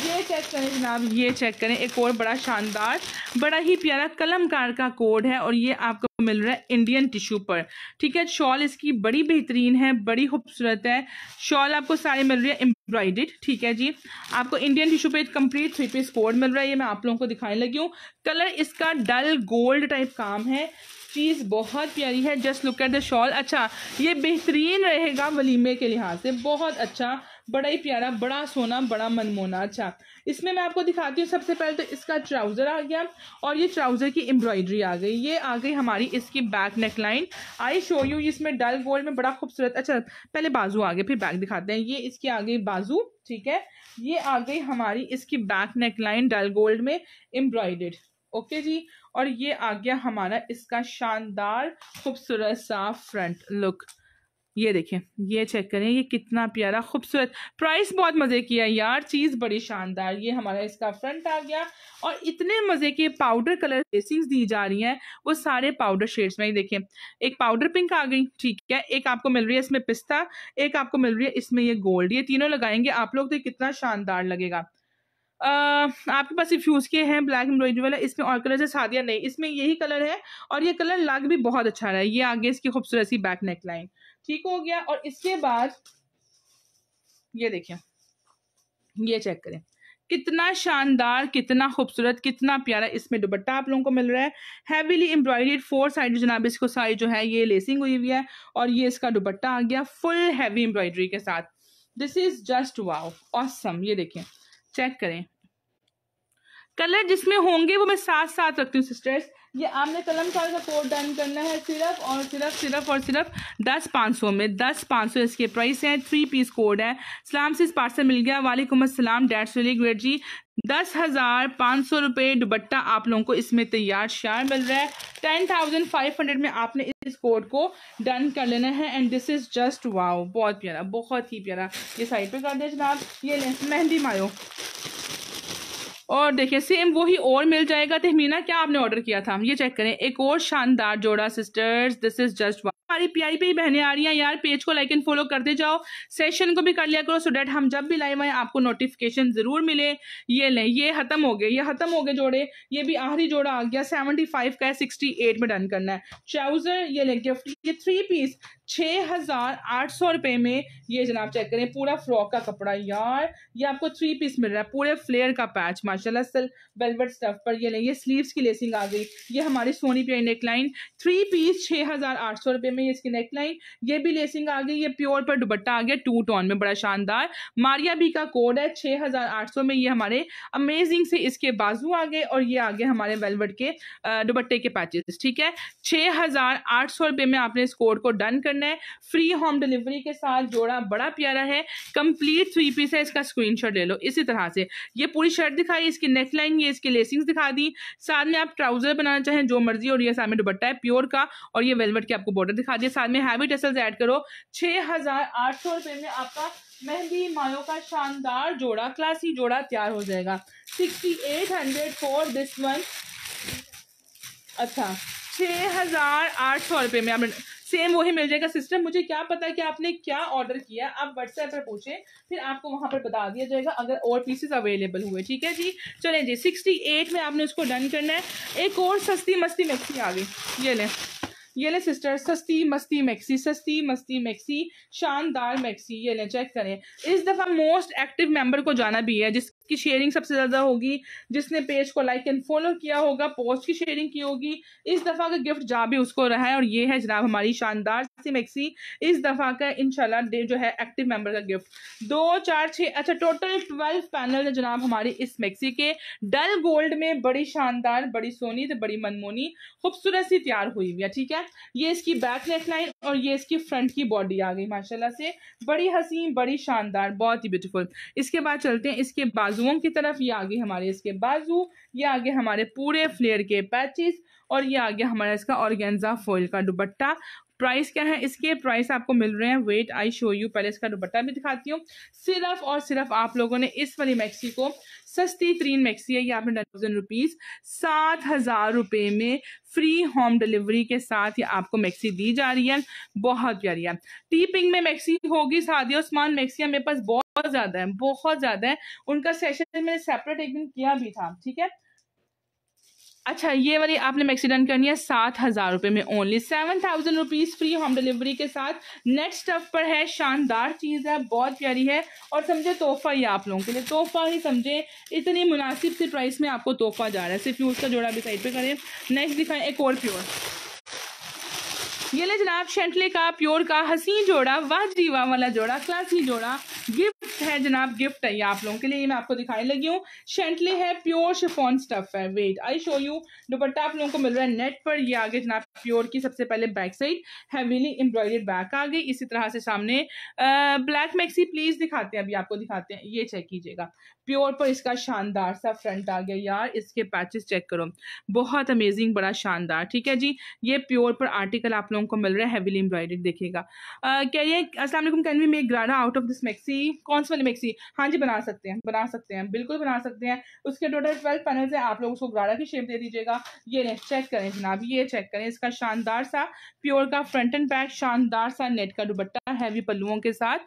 ये चेक करें जनाब ये चेक करें एक और बड़ा शानदार बड़ा ही प्यारा कलमकार का कोड है और ये आपको मिल रहा है इंडियन टिश्यू पर ठीक है शॉल इसकी बड़ी बेहतरीन है बड़ी खूबसूरत है शॉल आपको सारी मिल रही है एम्ब्रॉयडेड ठीक है जी आपको इंडियन टिश्यू पे एक कंप्लीट थ्री पीस कोड मिल रहा है ये मैं आप लोगों को दिखाने लगी हूँ कलर इसका डल गोल्ड टाइप काम है चीज़ बहुत प्यारी है just look at the shawl अच्छा ये बेहतरीन रहेगा वलीमे के लिहाज से बहुत अच्छा बड़ा ही प्यारा बड़ा सोना बड़ा मनमोना अच्छा इसमें मैं आपको दिखाती हूँ सबसे पहले तो इसका ट्राउज़र आ गया और ये ट्राउज़र की एम्ब्रॉयडरी आ गई ये आ गई हमारी इसकी back neck line I show you इसमें डल गोल्ड में बड़ा खूबसूरत अच्छा पहले बाजू आ गए फिर बैक दिखाते हैं ये इसकी आ गई बाजू ठीक है ये आ गई हमारी इसकी back neck line dull gold में एम्ब्रॉयडेड ओके जी और ये आ गया हमारा इसका शानदार खूबसूरत सा फ्रंट लुक ये देखें ये चेक करें ये कितना प्यारा खूबसूरत प्राइस बहुत मज़े की है यार चीज़ बड़ी शानदार ये हमारा इसका फ्रंट आ गया और इतने मज़े के पाउडर कलर बेसिंग्स दी जा रही हैं वो सारे पाउडर शेड्स में ही देखें एक पाउडर पिंक आ गई ठीक है एक आपको मिल रही है इसमें पिस्ता एक आपको मिल रही है इसमें ये गोल्ड ये तीनों लगाएंगे आप लोग तो कितना शानदार लगेगा आपके पास रिफ्यूज़ के हैं ब्लैक एम्ब्रॉयडरी वाला इसमें और कलर है सादिया नहीं इसमें यही कलर है और ये कलर लग भी बहुत अच्छा रहा है ये आगे इसकी खूबसूरत सी बैक नेक लाइन ठीक हो गया और इसके बाद ये देखिए ये चेक करें कितना शानदार कितना खूबसूरत कितना प्यारा इसमें दुबट्टा आप लोगों को मिल रहा है हैवीली एम्ब्रॉयडेड फोर साइड जनाब इसको साइड जो है ये लेसिंग हुई हुई है और ये इसका दुबट्टा आ गया फुल हैवी एम्ब्रॉयडरी के साथ this is just wow awesome ये देखिए चेक करें कलर जिसमें होंगे वो मैं साथ साथ रखती हूँ सिस्टर्स ये आपने कलम कार का कोड डन करना है सिर्फ और सिर्फ सिर्फ और सिर्फ दस पाँच सौ में दस पाँच सौ इसके प्राइस हैं थ्री पीस कोड है सलाम से इस पार्सल मिल गया वालेकुम असलम डैट सली ग्रेट जी दस हज़ार पाँच सौ रुपये दुबट्टा आप लोगों को इसमें तैयार शार मिल रहा है टेन थाउजेंड फाइव हंड्रेड में आपने इस कोड को डन कर लेना है and this is just wow बहुत प्यारा बहुत ही प्यारा ये साइड पे कर दें जनाब ये लें मेहंदी मायो और देखिए सेम वही और मिल जाएगा तहमीना क्या आपने ऑर्डर किया था ये चेक करें एक और शानदार जोड़ा सिस्टर्स दिस इज जस्ट हमारी प्यारी प्यारी बहनें आ रही हैं यार पेज को लाइक एंड फॉलो करते जाओ सेशन को भी कर लिया करो सो डेट हम जब भी लाइव आए आपको नोटिफिकेशन जरूर मिले ये लें ये खत्म हो गए ये खत्म हो गए जोड़े ये भी आखिरी जोड़ा आ गया सेवेंटी फाइव का है सिक्सटी एट में डन करना है ट्राउजर ये लें गिफ्ट ये थ्री पीस छः हज़ार आठ सौ रुपये में ये जनाब चेक करें पूरा फ्रॉक का कपड़ा यार ये आपको थ्री पीस मिल रहा है पूरे फ्लेयर का पैच माशाल्लाह सल वेलवेट स्टफ पर ये लें ये स्लीव्स की लेसिंग आ गई ये हमारी सोनी प्यारी नेकलाइन थ्री पीस छः हज़ार आठ सौ रुपये में में ये इसकी नेक लाइन ये भी लेसिंग आ गई ये प्योर पर दुपट्टा आ गया टू टोन में बड़ा शानदार मारिया बी का कोड है छः हज़ार आठ सौ में ये हमारे अमेजिंग से इसके बाजू आ गए और ये आ गए हमारे वेलवेट के दुपट्टे के पैचेस ठीक है छः हज़ार आठ सौ रुपये में आपने इस कोड को डन करना है फ्री होम डिलीवरी के साथ जोड़ा बड़ा प्यारा है कंप्लीट थ्री पीस है इसका स्क्रीनशॉट ले लो इसी तरह से ये पूरी शर्ट दिखाई इसकी नेक लाइन ये इसकी लेसिंग्स दिखा दी साथ में आप ट्राउजर बनाना चाहें जो मर्जी और ये सामने दुपट्टा है प्योर का और ये वेलवेट के आपको बॉर्डर दिखा दिखा दिया साथ में हैवी टेसल्स ऐड करो छः हज़ार आठ सौ रुपये में आपका मेहंदी मायो का शानदार जोड़ा क्लासी जोड़ा तैयार हो जाएगा sixty eight hundred for this one अच्छा छः हज़ार आठ सौ रुपये में आप सेम वही मिल जाएगा सिस्टम मुझे क्या पता है कि आपने क्या ऑर्डर किया आप व्हाट्सएप पर पूछें फिर आपको वहां पर बता दिया जाएगा अगर और पीसेस अवेलेबल हुए ठीक है जी चलें जी सिक्सटी एट में आपने उसको डन करना है एक और सस्ती मस्ती मिक्सी आ गई ये लें ये ले सिस्टर सस्ती मस्ती मैक्सी सस्ती मस्ती मैक्सी शानदार मैक्सी ये ले चेक करें इस दफ़ा मोस्ट एक्टिव मेंबर को जाना भी है जिस की शेयरिंग सबसे ज़्यादा होगी जिसने पेज को लाइक एंड फॉलो किया होगा पोस्ट की शेयरिंग की होगी इस दफ़ा का गिफ्ट जा भी उसको रहा है और ये है जनाब हमारी शानदार सी मैक्सी इस दफ़ा का इनशाला जो है एक्टिव मेंबर का गिफ्ट दो चार छः अच्छा टोटल ट्वेल्व पैनल है जनाब हमारी इस मैक्सी के डल गोल्ड में बड़ी शानदार बड़ी सोनी तो बड़ी मनमोनी खूबसूरत सी तैयार हुई हुई है ठीक है ये इसकी बैक नेक लाइन और ये इसकी फ्रंट की बॉडी आ गई माशाला से बड़ी हसीन बड़ी शानदार बहुत ही ब्यूटीफुल इसके बाद चलते हैं इसके बाजू बाजुओं की तरफ ये आगे हमारे इसके बाजू ये आगे हमारे पूरे फ्लेयर के पैचेस और ये आगे हमारा इसका ऑर्गेन्जा फॉइल का दुपट्टा प्राइस क्या है इसके प्राइस आपको मिल रहे हैं वेट आई शो यू पहले इसका दुपट्टा भी दिखाती हूँ सिर्फ और सिर्फ आप लोगों ने इस वाली मैक्सी को सस्ती तरीन मैक्सी है ये आपने थाउजेंड रुपीज़ सात हज़ार रुपये में फ्री होम डिलीवरी के साथ ये आपको मैक्सी दी जा रही है बहुत प्यारी है टीपिंग में मैक्सी होगी सादी उस्मान मैक्सी मेरे पास बहुत ज़्यादा है बहुत ज़्यादा है उनका सेशन मैंने सेपरेट एक दिन किया भी था ठीक है अच्छा ये वाली आपने मैक्सी करनी है सात हज़ार रुपये में only seven thousand rupees free home delivery के साथ नेट स्टफ पर है शानदार चीज़ है बहुत प्यारी है और समझे तोहफ़ा ही आप लोगों के लिए तोहफ़ा ही समझे इतनी मुनासिब से प्राइस में आपको तोहफ़ा जा रहा है सिर्फ यूज़ का जोड़ा भी साइड पर करें नेक्स्ट दिखाएं एक और प्योर ये ले जनाब शेंटले का प्योर का हसी जोड़ा वाह वाला जोड़ा क्लासी जोड़ा गिफ्ट है जनाब गिफ्ट है ये आप लोगों के लिए मैं आपको दिखाने लगी हूँ शेंटले है प्योर शिफॉन स्टफ है wait I show you dupatta आप लोगों को मिल रहा है नेट पर ये आगे जनाब प्योर की सबसे पहले back side heavily embroidered back आ गई इसी तरह से सामने ब्लैक मैक्सी प्लीज दिखाते हैं अभी आपको दिखाते हैं ये चेक कीजिएगा प्योर पर इसका शानदार सा फ्रंट आ गया यार इसके पैचेस चेक करो बहुत अमेजिंग बड़ा शानदार ठीक है जी ये प्योर पर आर्टिकल आप लोगों को मिल रहा है हेवीली एम्ब्रॉयडेड देखिएगा क्या ये असलम कैन वी मेक ग्राना आउट ऑफ दिस मैक्सी कौन सी वाली मैक्सी हाँ जी बना सकते हैं बना सकते हैं बिल्कुल बना सकते हैं उसके टोटल ट्वेल्व पैनल हैं आप लोग उसको ग्राना की शेप दे दीजिएगा ये नहीं चेक करें जनाब ये चेक करें इसका शानदार सा प्योर का फ्रंट एंड बैक शानदार सा नेट का दुबट्टा हैवी पल्लुओं के साथ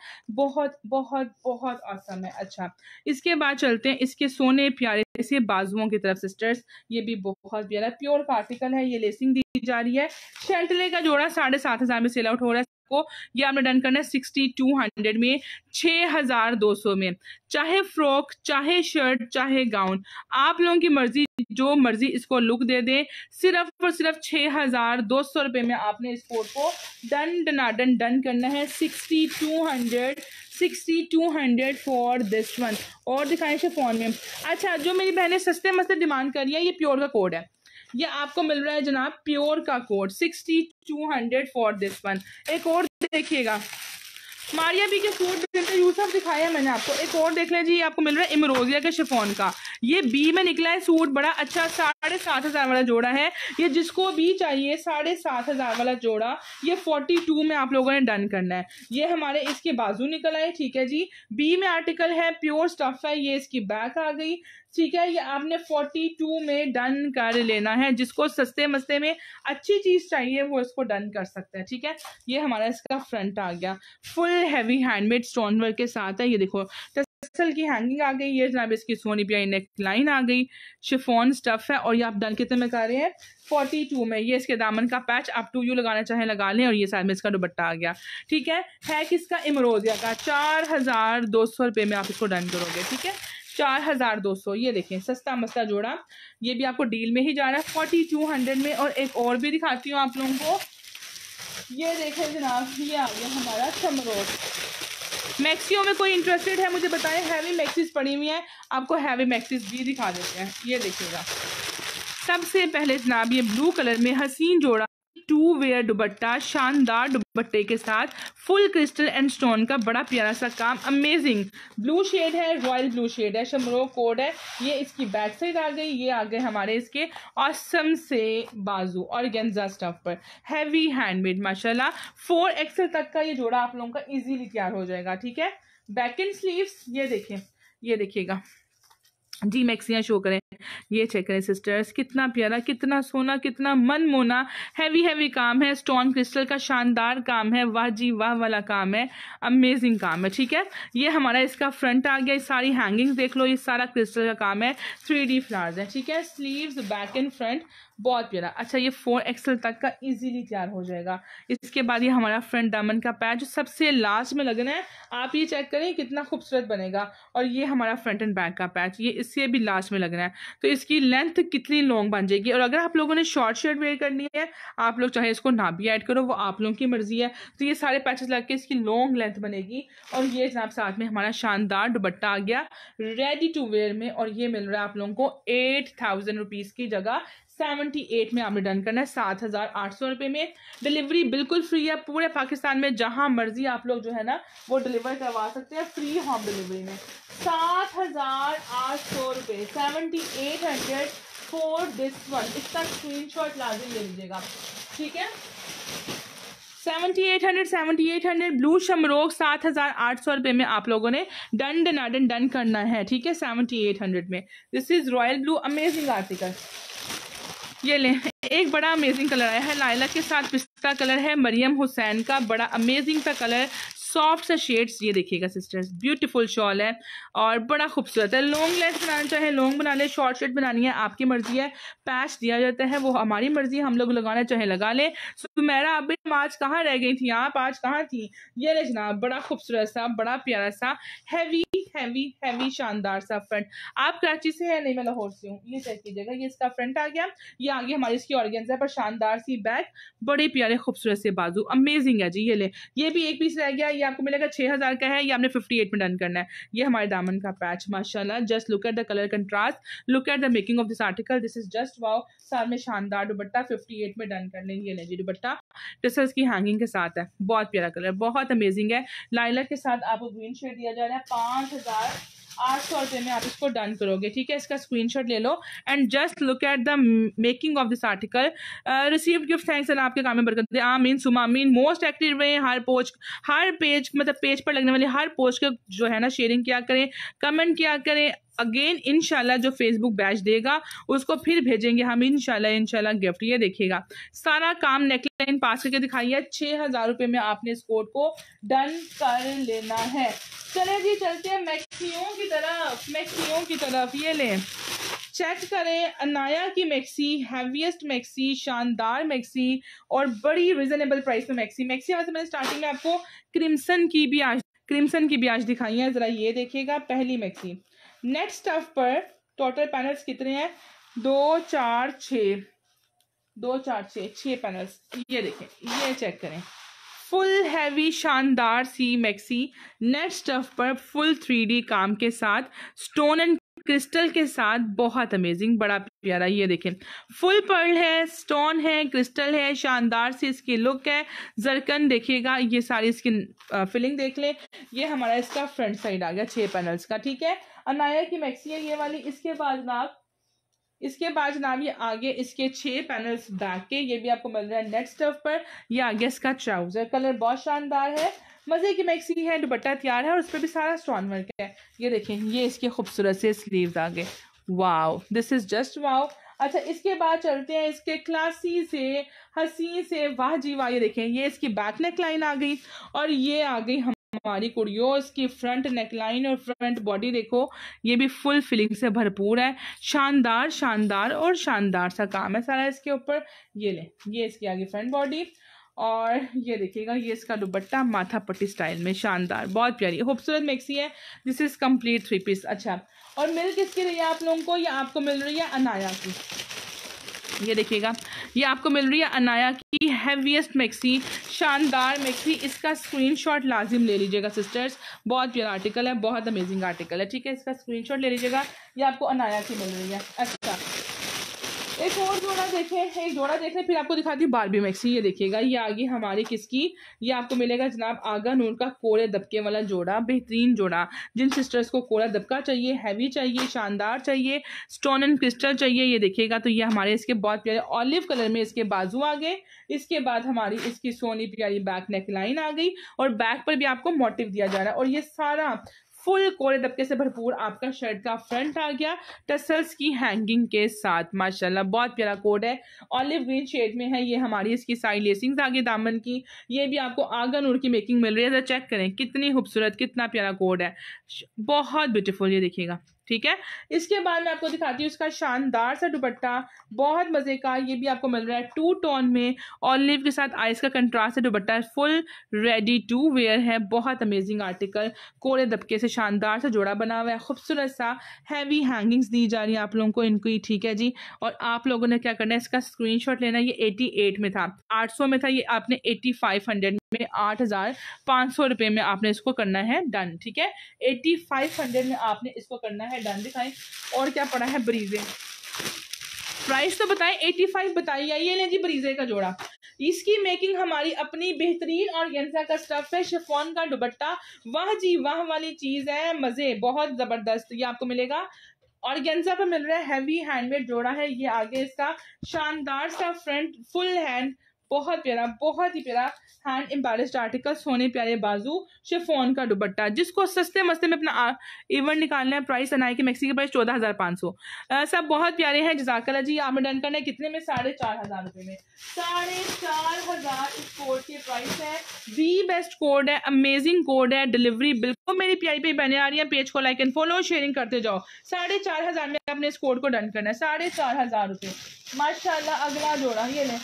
बहुत बहुत बहुत औसम है अच्छा इसके बाद चलते हैं इसके सोने प्यारे से बाजुओं की तरफ सिस्टर्स ये भी बहुत प्यारा प्योर पार्टिकल है ये लेसिंग दी जा रही है शेल्टले का जोड़ा साढ़े सात हज़ार में सेल आउट हो रहा है को ये आपने डन करना है सिक्सटी टू हंड्रेड में छह हज़ार दो सौ में चाहे फ्रॉक चाहे शर्ट चाहे गाउन आप लोगों की मर्जी जो मर्जी इसको लुक दे दें सिर्फ और सिर्फ छह हज़ार दो सौ रुपए में आपने इस कोट को डन डना डन डन करना है sixty two hundred sixty two hundred for this one और दिखाएं शिफोन में अच्छा जो मेरी बहनें सस्ते मस्ते डिमांड कर रही हैं ये प्योर का कोड है ये आपको मिल रहा है जनाब प्योर का code sixty two hundred for this one एक और देखिएगा मारिया बी के सूट यूसफ दिखाया है मैंने आपको एक और देख लें जी आपको मिल रहा है इमरोजिया के शिफोन का ये बी में निकला है सूट बड़ा अच्छा साढ़े सात हज़ार वाला जोड़ा है ये जिसको भी चाहिए साढ़े सात हज़ार वाला जोड़ा ये फोर्टी टू में आप लोगों ने डन करना है ये हमारे इसके बाजू निकल आए ठीक है जी बी में आर्टिकल है प्योर स्टफ है ये इसकी बैक आ गई ठीक है ये आपने फोर्टी टू में डन कर लेना है जिसको सस्ते मस्ते में अच्छी चीज़ चाहिए वो इसको डन कर सकता है ठीक है ये हमारा इसका फ्रंट आ गया full heavy handmade stone work के साथ है ये देखो पेस्टल की हैंगिंग आ गई ये जनाब इसकी सोनी पियाई नेक लाइन आ गई शिफोन स्टफ है और ये आप डन कितने में कर रहे हैं फोर्टी टू में ये इसके दामन का पैच आप टू यू लगाना चाहें लगा लें और ये साइड में इसका दुबट्टा आ गया ठीक है है किसका इमरोजिया का चार हज़ार दो सौ रुपये में आप इसको डन करोगे ठीक है चार हज़ार दो सौ ये देखें सस्ता मस्ता जोड़ा ये भी आपको डील में ही जा रहा है फोर्टी टू हंड्रेड में और एक और भी दिखाती हूँ आप लोगों को ये देखें जनाब ये आ गया हमारा समरोज मैक्सियों में कोई इंटरेस्टेड है मुझे बताएं हैवी मैक्सीज पड़ी हुई हैं आपको हैवी मैक्सीज भी दिखा देते हैं ये देखिएगा सबसे पहले जनाब ये ब्लू कलर में हसीन जोड़ा टू वेयर दुबट्टा शानदार दुबट्टे के साथ फुल क्रिस्टल एंड स्टोन का बड़ा प्यारा सा काम अमेजिंग ब्लू शेड है रॉयल ब्लू शेड है शमरो कोड है ये इसकी बैक साइड आ गई ये आ गए हमारे इसके ऑसम से बाजू और गेंजा स्टफ पर हैवी हैंडमेड माशाल्लाह फोर एक्सल तक का ये जोड़ा आप लोगों का इजीली तैयार हो जाएगा ठीक है बैक एंड स्लीव ये देखें ये देखिएगा जी मैक्सियाँ शो करें ये चेक करें सिस्टर्स कितना प्यारा कितना सोना कितना मन मोना हैवी हैवी काम है स्टोन क्रिस्टल का शानदार काम है वाह जी वाह वाला काम है अमेजिंग काम है ठीक है ये हमारा इसका फ्रंट आ गया सारी हैंगिंग देख लो ये सारा क्रिस्टल का काम है थ्री डी फ्लावर्स है ठीक है स्लीव्स बैक एंड फ्रंट बहुत प्यारा अच्छा ये फोर एक्सल तक का इजीली तैयार हो जाएगा इसके बाद ये हमारा फ्रंट डायमंड का पैच जो सबसे लास्ट में लगना है आप ये चेक करें कितना खूबसूरत बनेगा और ये हमारा फ्रंट एंड बैक का पैच ये इससे भी लास्ट में लगना है तो इसकी लेंथ कितनी लॉन्ग बन जाएगी और अगर आप लोगों ने शॉर्ट शर्ट वेयर करनी है आप लोग चाहे इसको ना भी ऐड करो वो आप लोगों की मर्जी है तो ये सारे पैचेस लग के इसकी लॉन्ग लेंथ बनेगी और ये जनाब साथ में हमारा शानदार दुबट्टा आ गया रेडी टू वेयर में और ये मिल रहा है आप लोगों को एट थाउजेंड रुपीज़ की जगह सेवेंटी एट में आपने डन करना है सात हज़ार आठ सौ रुपये में डिलीवरी बिल्कुल फ्री है पूरे पाकिस्तान में जहाँ मर्जी आप लोग जो है ना वो डिलीवर करवा सकते हैं फ्री होम डिलीवरी में सात हज़ार आठ सौ रुपये seventy eight hundred four this one इसका स्क्रीन शॉट लाजिम ले लीजिएगा ठीक है seventy eight hundred seventy eight hundred blue shamrock सात हज़ार आठ सौ रुपये में आप लोगों ने डन डन डन करना है ठीक है सेवेंटी एट हंड्रेड में this is royal blue amazing article ये लें एक बड़ा अमेजिंग कलर आया है लाइला के साथ पिस्ता कलर है मरियम हुसैन का बड़ा अमेजिंग सा कलर सॉफ्ट सा शेड्स ये देखिएगा सिस्टर्स ब्यूटीफुल शॉल है और बड़ा खूबसूरत है लॉन्ग लेस बनाना चाहे लॉन्ग बना लें शॉर्ट शर्ट बनानी है आपकी मर्जी है पैच दिया जाता है वो हमारी मर्जी हम लोग लगाना चाहे लगा लें सुमेरा आप आज कहाँ रह गई थी आप आज कहाँ थी ये ले जनाब बड़ा खूबसूरत सा बड़ा प्यारा सा हैवी हैवी हैवी शानदार सा फ्रंट आप कराची से है नहीं मैं लाहौर से हूँ ये चेक कीजिएगा ये इसका फ्रंट आ गया ये आगे हमारी इसकी ऑर्गेंस है पर शानदार सी बैक बड़े प्यारे खूबसूरत से बाजू अमेजिंग है जी ये ले ये भी एक पीस रह गया ये ये आपको मिलेगा छः हज़ार का है ये आपने फिफ्टी एट में डन करना है ये हमारे दामन का पैच माशाल्लाह just look at the colour contrast look at the making of this article this is just wow साथ में शानदार दुबट्टा फिफ्टी एट में डन कर लेंगे ये जी दुपट्टा टसल्स की हैंगिंग के साथ है बहुत प्यारा कलर बहुत अमेजिंग है लाइलर के साथ आपको ग्रीन शेड दिया जा रहा है पाँच आठ सौ रुपये में आप इसको डन करोगे ठीक है इसका स्क्रीनशॉट ले लो and just look at the making of this article receive gift thanks and आपके काम में बरकत दे आमीन मीन मोस्ट एक्टिव रहे हर पोस्ट हर पेज मतलब पेज पर लगने वाले हर पोस्ट के जो है ना शेयरिंग किया करें कमेंट किया करें अगेन इनशाला जो फेसबुक बैच देगा उसको फिर भेजेंगे हम इनशाला इनशाला गिफ्ट ये देखिएगा सारा काम नेकलाइन पास करके दिखाइए छह हज़ार रुपये में आपने इस कोड को डन कर लेना है चले जी चलते हैं मैक्सियों की तरफ मैक्सियों की तरफ ये लें चेक करें अनाया की मैक्सी हैवीएस्ट मैक्सी शानदार मैक्सी और बड़ी रिजनेबल प्राइस में मैक्सी मैक्सी वैसे मैंने स्टार्टिंग में आपको क्रिम्सन की भी आज क्रिम्सन की भी आज दिखाई है ज़रा ये देखिएगा पहली मैक्सी नेक्स्ट स्टफ पर टोटल पैनल्स कितने हैं दो चार छ दो चार छ छ पैनल्स ये देखें ये चेक करें फुल हैवी शानदार सी मैक्सी नेट स्टफ पर फुल थ्री काम के साथ स्टोन एंड क्रिस्टल के साथ बहुत अमेजिंग बड़ा प्यारा ये देखें फुल पर्ल है स्टोन है क्रिस्टल है शानदार सी इसकी लुक है जरकन देखिएगा ये सारी इसकी फिलिंग देख लें ये हमारा इसका फ्रंट साइड आ गया छः पैनल्स का ठीक है अनाया की मैक्सी है ये वाली इसके बाद जनाब इसके बाद जनाब ये आगे इसके छह पैनल्स बैक के ये भी आपको मिल रहा है नेट स्टफ पर ये आगे इसका ट्राउज़र कलर बहुत शानदार है मज़े की मैक्सी है दुपट्टा तैयार है और उस पर भी सारा स्टोन वर्क है ये देखें ये इसके खूबसूरत से स्लीव आगे wow this is just wow अच्छा इसके बाद चलते हैं इसके क्लासी से हसी से वाह जी वाह ये देखें ये इसकी बैक नेक लाइन आ गई और ये आ गई हम हमारी कुड़ियों इसकी फ्रंट नेकलाइन और फ्रंट बॉडी देखो ये भी फुल फिलिंग से भरपूर है शानदार शानदार और शानदार सा काम है सारा इसके ऊपर ये ले ये इसकी आगे फ्रंट बॉडी और ये देखिएगा ये इसका दुबट्टा माथा पट्टी स्टाइल में शानदार बहुत प्यारी खूबसूरत मैक्सी है this is complete three piece अच्छा और मिल किसकी रही है आप लोगों को या आपको मिल रही है अनाया की ये देखिएगा ये आपको मिल रही है अनाया की हैवीएस्ट मैक्सी शानदार मैक्सी इसका स्क्रीनशॉट लाजिम ले लीजिएगा सिस्टर्स बहुत प्यारा आर्टिकल है बहुत अमेजिंग आर्टिकल है ठीक है इसका स्क्रीनशॉट ले लीजिएगा ये आपको अनाया की मिल रही है अच्छा एक और जोड़ा देखे एक जोड़ा देखें फिर आपको दिखाती हूँ बारबी मैक्सी ये देखिएगा ये आगे हमारी किसकी ये आपको मिलेगा जनाब आगा नूर का कोड़े दबके वाला जोड़ा बेहतरीन जोड़ा जिन सिस्टर्स को कोड़ा दबका चाहिए हैवी चाहिए शानदार चाहिए स्टोन एंड क्रिस्टल चाहिए ये देखिएगा तो ये हमारे इसके बहुत प्यारे ऑलिव कलर में इसके बाजू आ गए इसके बाद हमारी इसकी सोनी प्यारी बैक नेक लाइन आ गई और बैक पर भी आपको मोटिव दिया जा रहा है और ये सारा फुल कोरे दबके से भरपूर आपका शर्ट का फ्रंट आ गया टसल्स की हैंगिंग के साथ माशाल्लाह बहुत प्यारा कोड है ऑलिव ग्रीन शेड में है ये हमारी इसकी साइड लेसिंग्स आ गई दामन की ये भी आपको आगन उड़ की मेकिंग मिल रही है चेक करें कितनी खूबसूरत कितना प्यारा कोड है बहुत ब्यूटीफुल ये देखिएगा ठीक है इसके बाद मैं आपको दिखाती हूँ इसका शानदार सा दुपट्टा बहुत मज़े का ये भी आपको मिल रहा है टू टोन में ऑलिव के साथ आइस का कंट्रास्ट है dupatta full ready to wear है बहुत अमेजिंग आर्टिकल कोरे दबके से शानदार सा जोड़ा बना हुआ है खूबसूरत सा हैवी हैंगिंग्स दी जा रही है आप लोगों को इनकी ठीक है जी और आप लोगों ने क्या करना है इसका स्क्रीन लेना ये एटी में था आठ में था ये आपने एटी में आठ हज़ार पाँच सौ रुपये में आपने इसको करना है डन ठीक है एट्टी फाइव हंड्रेड में आपने इसको करना है डन दिखाए और क्या पड़ा है ब्रीजे प्राइस तो बताएं एटी फाइव बताई है ये लें जी ब्रीजे का जोड़ा इसकी मेकिंग हमारी अपनी बेहतरीन और गेंसा का स्टफ है शिफॉन का दुबट्टा वह जी वह वाली चीज़ है मज़े बहुत ज़बरदस्त ये आपको मिलेगा और गेंसा पर मिल रहा है हैवी हैंडमेड जोड़ा है ये आगे इसका शानदार सा फ्रंट फुल हैंड बहुत प्यारा बहुत ही प्यारा हैंड एम्बारिस्ड आर्टिकल्स सोने प्यारे बाजू शिफोन का दुपट्टा जिसको सस्ते मस्ते में अपना इवेंट निकालना है प्राइस अनाई के मैक्सी के प्राइस चौदह हज़ार पाँच सौ सब बहुत प्यारे हैं जजाकला जी आपने डन करना है कितने में साढ़े चार हज़ार रुपये में साढ़े चार हज़ार इस कोड के प्राइस है दी बेस्ट कोड है अमेजिंग कोड है डिलीवरी बिल्कुल मेरी प्यारी पे बने आ रही है पेज को लाइक एंड फॉलो शेयरिंग करते जाओ साढ़े चार हज़ार में आपने इस कोड को डन करना है साढ़े चार हज़ार रुपये माशाला अगला जोड़ा ये लें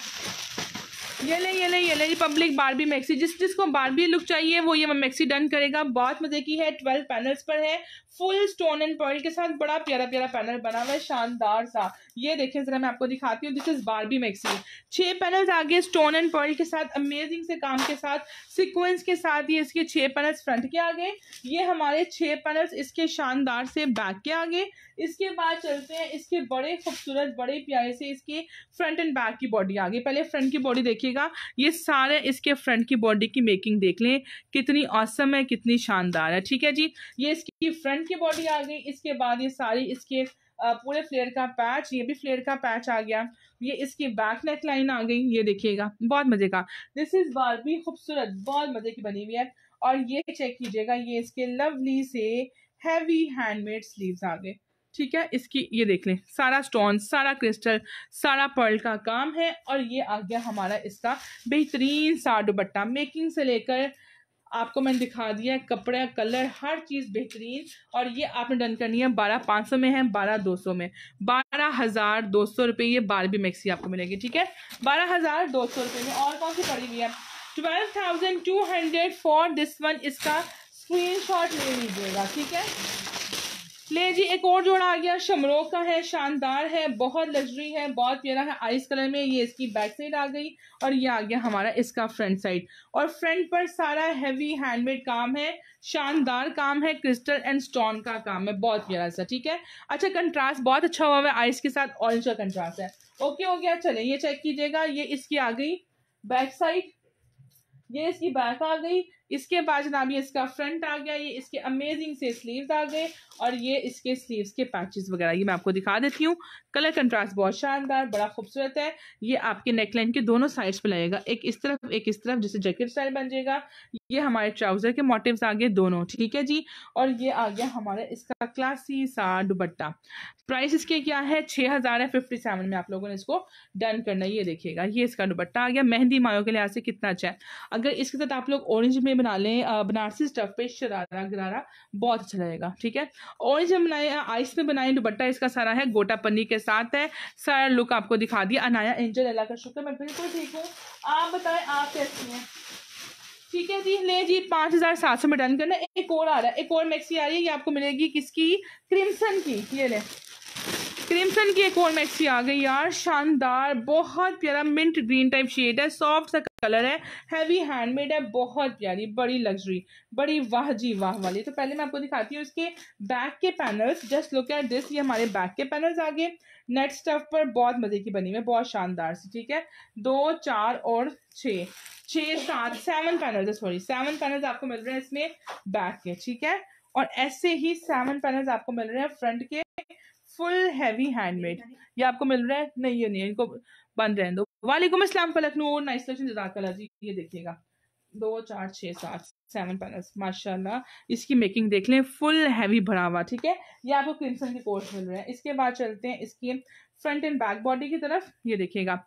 ये ले ये ले ये ले रिपब्लिक बारबी मैक्सी जिस जिसको बारबी लुक चाहिए वो ये मैक्सी डन करेगा बहुत मज़े की है ट्वेल्व पैनल्स पर है फुल स्टोन एंड पॉइल के साथ बड़ा प्यारा प्यारा पैनल बना हुआ है शानदार सा ये देखें ज़रा मैं आपको दिखाती हूँ दिस इज़ बारबी मैक्सी छः पैनल आगे स्टोन एंड पॉइल के साथ अमेजिंग से काम के साथ सिक्वेंस के साथ ये इसके छः पैनल्स फ्रंट के आगे ये हमारे छः पैनल्स इसके शानदार से बैक के आगे इसके बाद चलते हैं इसके बड़े खूबसूरत बड़े प्यारे से इसके फ्रंट एंड बैक की बॉडी आगे पहले फ्रंट की बॉडी देखिए लीजिएगा ये सारे इसके फ्रंट की बॉडी की मेकिंग देख लें कितनी औसम है कितनी शानदार है ठीक है जी ये इसकी फ्रंट की बॉडी आ गई इसके बाद ये सारी इसके पूरे फ्लेयर का पैच ये भी फ्लेयर का पैच आ गया ये इसकी बैक नेक लाइन आ गई ये देखिएगा बहुत मज़े का दिस इज़ बार भी खूबसूरत बहुत मज़े की बनी हुई है और ये चेक कीजिएगा ये इसके लवली से हैवी हैंडमेड स्लीव्स आ गए ठीक है इसकी ये देख लें सारा स्टोन सारा क्रिस्टल सारा पर्ल का काम है और ये आ गया हमारा इसका बेहतरीन सा दुपट्टा मेकिंग से लेकर आपको मैंने दिखा दिया है कपड़ा कलर हर चीज़ बेहतरीन और ये आपने डन करनी है बारह पाँच सौ में है बारह दो सौ में बारह हज़ार दो सौ रुपये ये बारबी मैक्सी आपको मिलेगी ठीक है बारह हज़ार दो सौ रुपये में और कौन सी पड़ी हुई है twelve thousand two hundred for this one इसका स्क्रीन शॉट ले लीजिएगा ठीक है ले जी एक और जोड़ा आ गया शमरो का है शानदार है बहुत लग्जरी है बहुत प्यारा है आइस कलर में ये इसकी बैक साइड आ गई और ये आ गया हमारा इसका फ्रंट साइड और फ्रंट पर सारा हैवी हैंडमेड काम है शानदार काम है क्रिस्टल एंड स्टोन का काम है बहुत प्यारा सा ठीक है अच्छा कंट्रास्ट बहुत अच्छा हुआ है आइस के साथ ऑरेंज का कंट्रास्ट है ओके हो गया चले ये चेक कीजिएगा ये इसकी आ गई बैक साइड ये इसकी बैक आ गई इसके बाद जनाब ये इसका फ्रंट आ गया ये इसके अमेजिंग से स्लीव्स आ गए और ये इसके स्लीव्स के पैचेस वगैरह ये मैं आपको दिखा देती हूँ कलर कंट्रास्ट बहुत शानदार बड़ा खूबसूरत है ये आपके नेकलाइन के दोनों साइड्स पे लगेगा एक इस तरफ एक इस तरफ जैसे जैकेट स्टाइल बन जाएगा ये हमारे ट्राउजर के मोटिव आ गए दोनों ठीक है जी और ये आ गया हमारा इसका क्लासी सा दुबट्टा प्राइस इसके क्या है छह हज़ार है फिफ्टी सेवन में आप लोगों ने इसको डन करना ये देखिएगा ये इसका दुबट्टा आ गया मेहंदी मायों के लिहाज से कितना अच्छा है अगर इसके साथ आप लोग ऑरेंज में बना लें बनारसी स्टफ पे शरारा गरारा बहुत अच्छा रहेगा ठीक है ऑरेंज में बनाए आइस में बनाए दुपट्टा इसका सारा है गोटा पन्नी के साथ है सारा लुक आपको दिखा दिया अनाया एंजल अल्लाह का शुक्र मैं बिल्कुल ठीक हूँ आप बताएं आप कैसी हैं ठीक है जी ले जी पाँच हज़ार सात सौ में डन करना एक और आ रहा है एक और मैक्सी आ रही है ये आपको मिलेगी किसकी क्रिम्सन की ये ले क्रिमसन की एक और मैक्सी आ गई यार शानदार बहुत प्यारा मिंट ग्रीन टाइप शेड है सॉफ्ट सा कलर है हैवी हैंडमेड है बहुत प्यारी बड़ी लग्जरी बड़ी वाह जी वाह वाली तो पहले मैं आपको दिखाती हूँ इसके बैक के panels just look at this ये हमारे बैक के पैनल्स आ गए नेट स्टफ पर बहुत मज़े की बनी हुई बहुत शानदार सी ठीक है दो चार और छ छ सात seven panel sorry seven panels आपको मिल रहे हैं इसमें बैक के ठीक है और ऐसे ही सेवन पैनल आपको मिल रहे हैं फ्रंट के फुल हैवी हैंडमेड ये आपको मिल रहा है नहीं ये नहीं इनको बंद रहने दो वालेकुम असलम फलक नूर नाइस जजाकला जी ये देखिएगा दो चार छः सात सेवन पैनल्स माशाल्लाह इसकी मेकिंग देख लें फुल हैवी भरा हुआ ठीक है ये आपको क्रिमसन के कोर्स मिल रहे हैं इसके बाद चलते हैं इसकी फ्रंट एंड बैक बॉडी की तरफ ये देखिएगा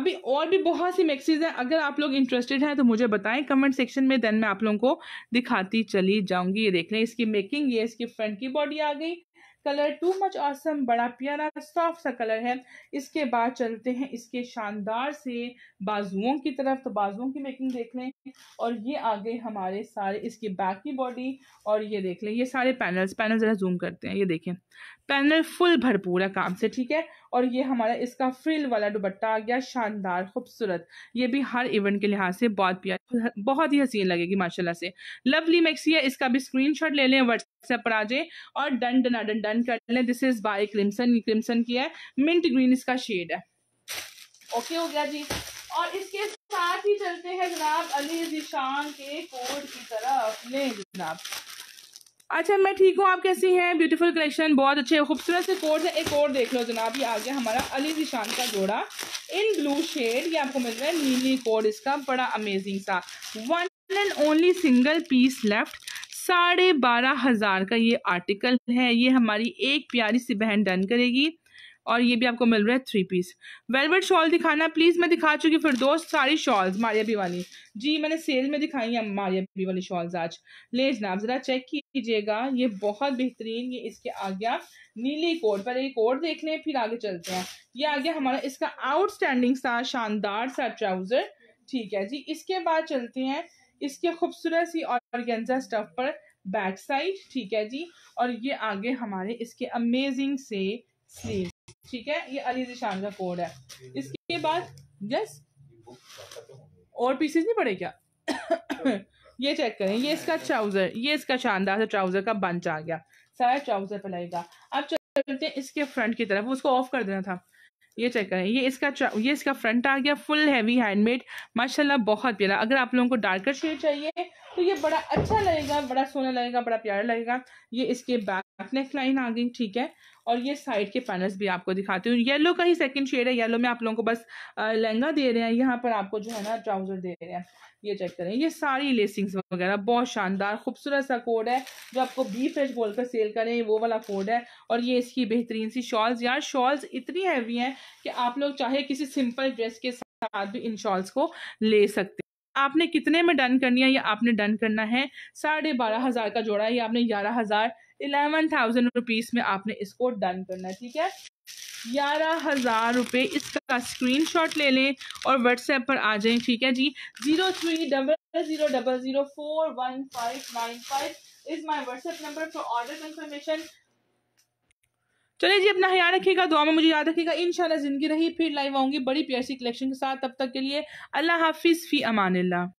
अभी और भी बहुत सी मिक्सीज हैं अगर आप लोग इंटरेस्टेड हैं तो मुझे बताएं कमेंट सेक्शन में देन मैं आप लोगों को दिखाती चली जाऊंगी ये देख लें इसकी मेकिंग ये इसकी फ्रंट की बॉडी आ गई कलर टू मच ऑसम बड़ा प्यारा सॉफ्ट सा कलर है इसके बाद चलते हैं इसके शानदार से बाजुओं की तरफ तो बाजुओं की मेकिंग देख लें और ये आ गए हमारे सारे इसकी बैक की बॉडी और ये देख लें ये सारे पैनल्स पैनल ज़रा जूम करते हैं ये देखें पैनल फुल भरपूर है काम से ठीक है और ये हमारा इसका फ्रिल वाला दुबट्टा आ गया शानदार खूबसूरत ये भी हर इवेंट के लिहाज से बहुत प्यार बहुत ही हसीन लगेगी माशाल्लाह से लवली मैक्सी है इसका भी स्क्रीनशॉट ले लें व्हाट्सएप पर आ जाए और डन डना डन डन कर लें this is by crimson crimson की है मिंट ग्रीन इसका शेड है ओके हो गया जी और इसके साथ ही चलते हैं जनाब अली जिशान के कोड की तरफ लें जनाब अच्छा मैं ठीक हूँ आप कैसी हैं ब्यूटीफुल कलेक्शन बहुत अच्छे खूबसूरत से कोर्स है एक और देख लो जनाब ये आ गया हमारा अली निशान का जोड़ा इन ब्लू शेड ये आपको मिल रहा है नीली कोड इसका बड़ा अमेजिंग सा one and only single piece left साढ़े बारह हज़ार का ये आर्टिकल है ये हमारी एक प्यारी सी बहन डन करेगी और ये भी आपको मिल रहा है थ्री पीस वेलवेट शॉल दिखाना प्लीज़ मैं दिखा चुकी फिर दोस्त सारी शॉल्स मारियाबी वाली जी मैंने सेल में दिखाई है मारियाबी वाली शॉल्स आज ले जनाब ज़रा चेक कीजिएगा ये बहुत बेहतरीन ये इसके आ गया नीली कोट पहले ये कोड देख लें फिर आगे चलते हैं ये आ गया हमारा इसका आउटस्टैंडिंग सा शानदार सा ट्राउज़र ठीक है जी इसके बाद चलते हैं इसके खूबसूरत सी और स्टफ पर बैक साइड ठीक है जी और ये आगे हमारे इसके अमेजिंग से स्लीव ठीक है ये अली जिशान का कोड है इसके बाद यस और पीसेस नहीं पड़े क्या ये चेक करें ये इसका ट्राउज़र ये इसका शानदार सा ट्राउज़र का बंच आ गया सारा ट्राउज़र पर लगेगा अब चलते हैं इसके फ्रंट की तरफ उसको ऑफ कर देना था ये चेक करें ये इसका ये इसका फ्रंट आ गया फुल हैवी हैंडमेड माशाल्लाह बहुत प्यारा अगर आप लोगों को डार्कर शेड चाहिए तो ये बड़ा अच्छा लगेगा बड़ा सोना लगेगा बड़ा प्यारा लगेगा ये इसके बैक नेक लाइन आ गई ठीक है और ये साइड के पैनल्स भी आपको दिखाती हूँ येलो का ही सेकंड शेड है येलो में आप लोगों को बस लहंगा दे रहे हैं यहाँ पर आपको जो है ना ट्राउजर दे रहे हैं ये चेक करें ये सारी लेसिंग्स वगैरह बहुत शानदार खूबसूरत सा कोड है जो आपको बी फ्रेश बोलकर सेल करें वो वाला कोड है और ये इसकी बेहतरीन सी शॉल्स यार शॉल्स इतनी हैवी हैं कि आप लोग चाहे किसी सिंपल ड्रेस के साथ भी इन शॉल्स को ले सकते आपने कितने में डन करनी है या आपने डन करना है साढ़े बारह हज़ार का जोड़ा है या आपने ग्यारह हज़ार इलेवन थाउजेंड रुपीज़ में आपने इसको डन करना है ठीक है ग्यारह हज़ार रुपये इसका स्क्रीन शॉट ले लें और व्हाट्सएप पर आ जाए ठीक है जी zero three double zero double zero four one five nine five is my WhatsApp number for order confirmation चलिए जी अपना ख्याल रखिएगा दुआ में मुझे याद रखिएगा इंशाल्लाह जिंदगी रही फिर लाइव आऊंगी बड़ी प्यारी कलेक्शन के साथ तब तक के लिए अल्लाह हाफिज़ फ़ी अमान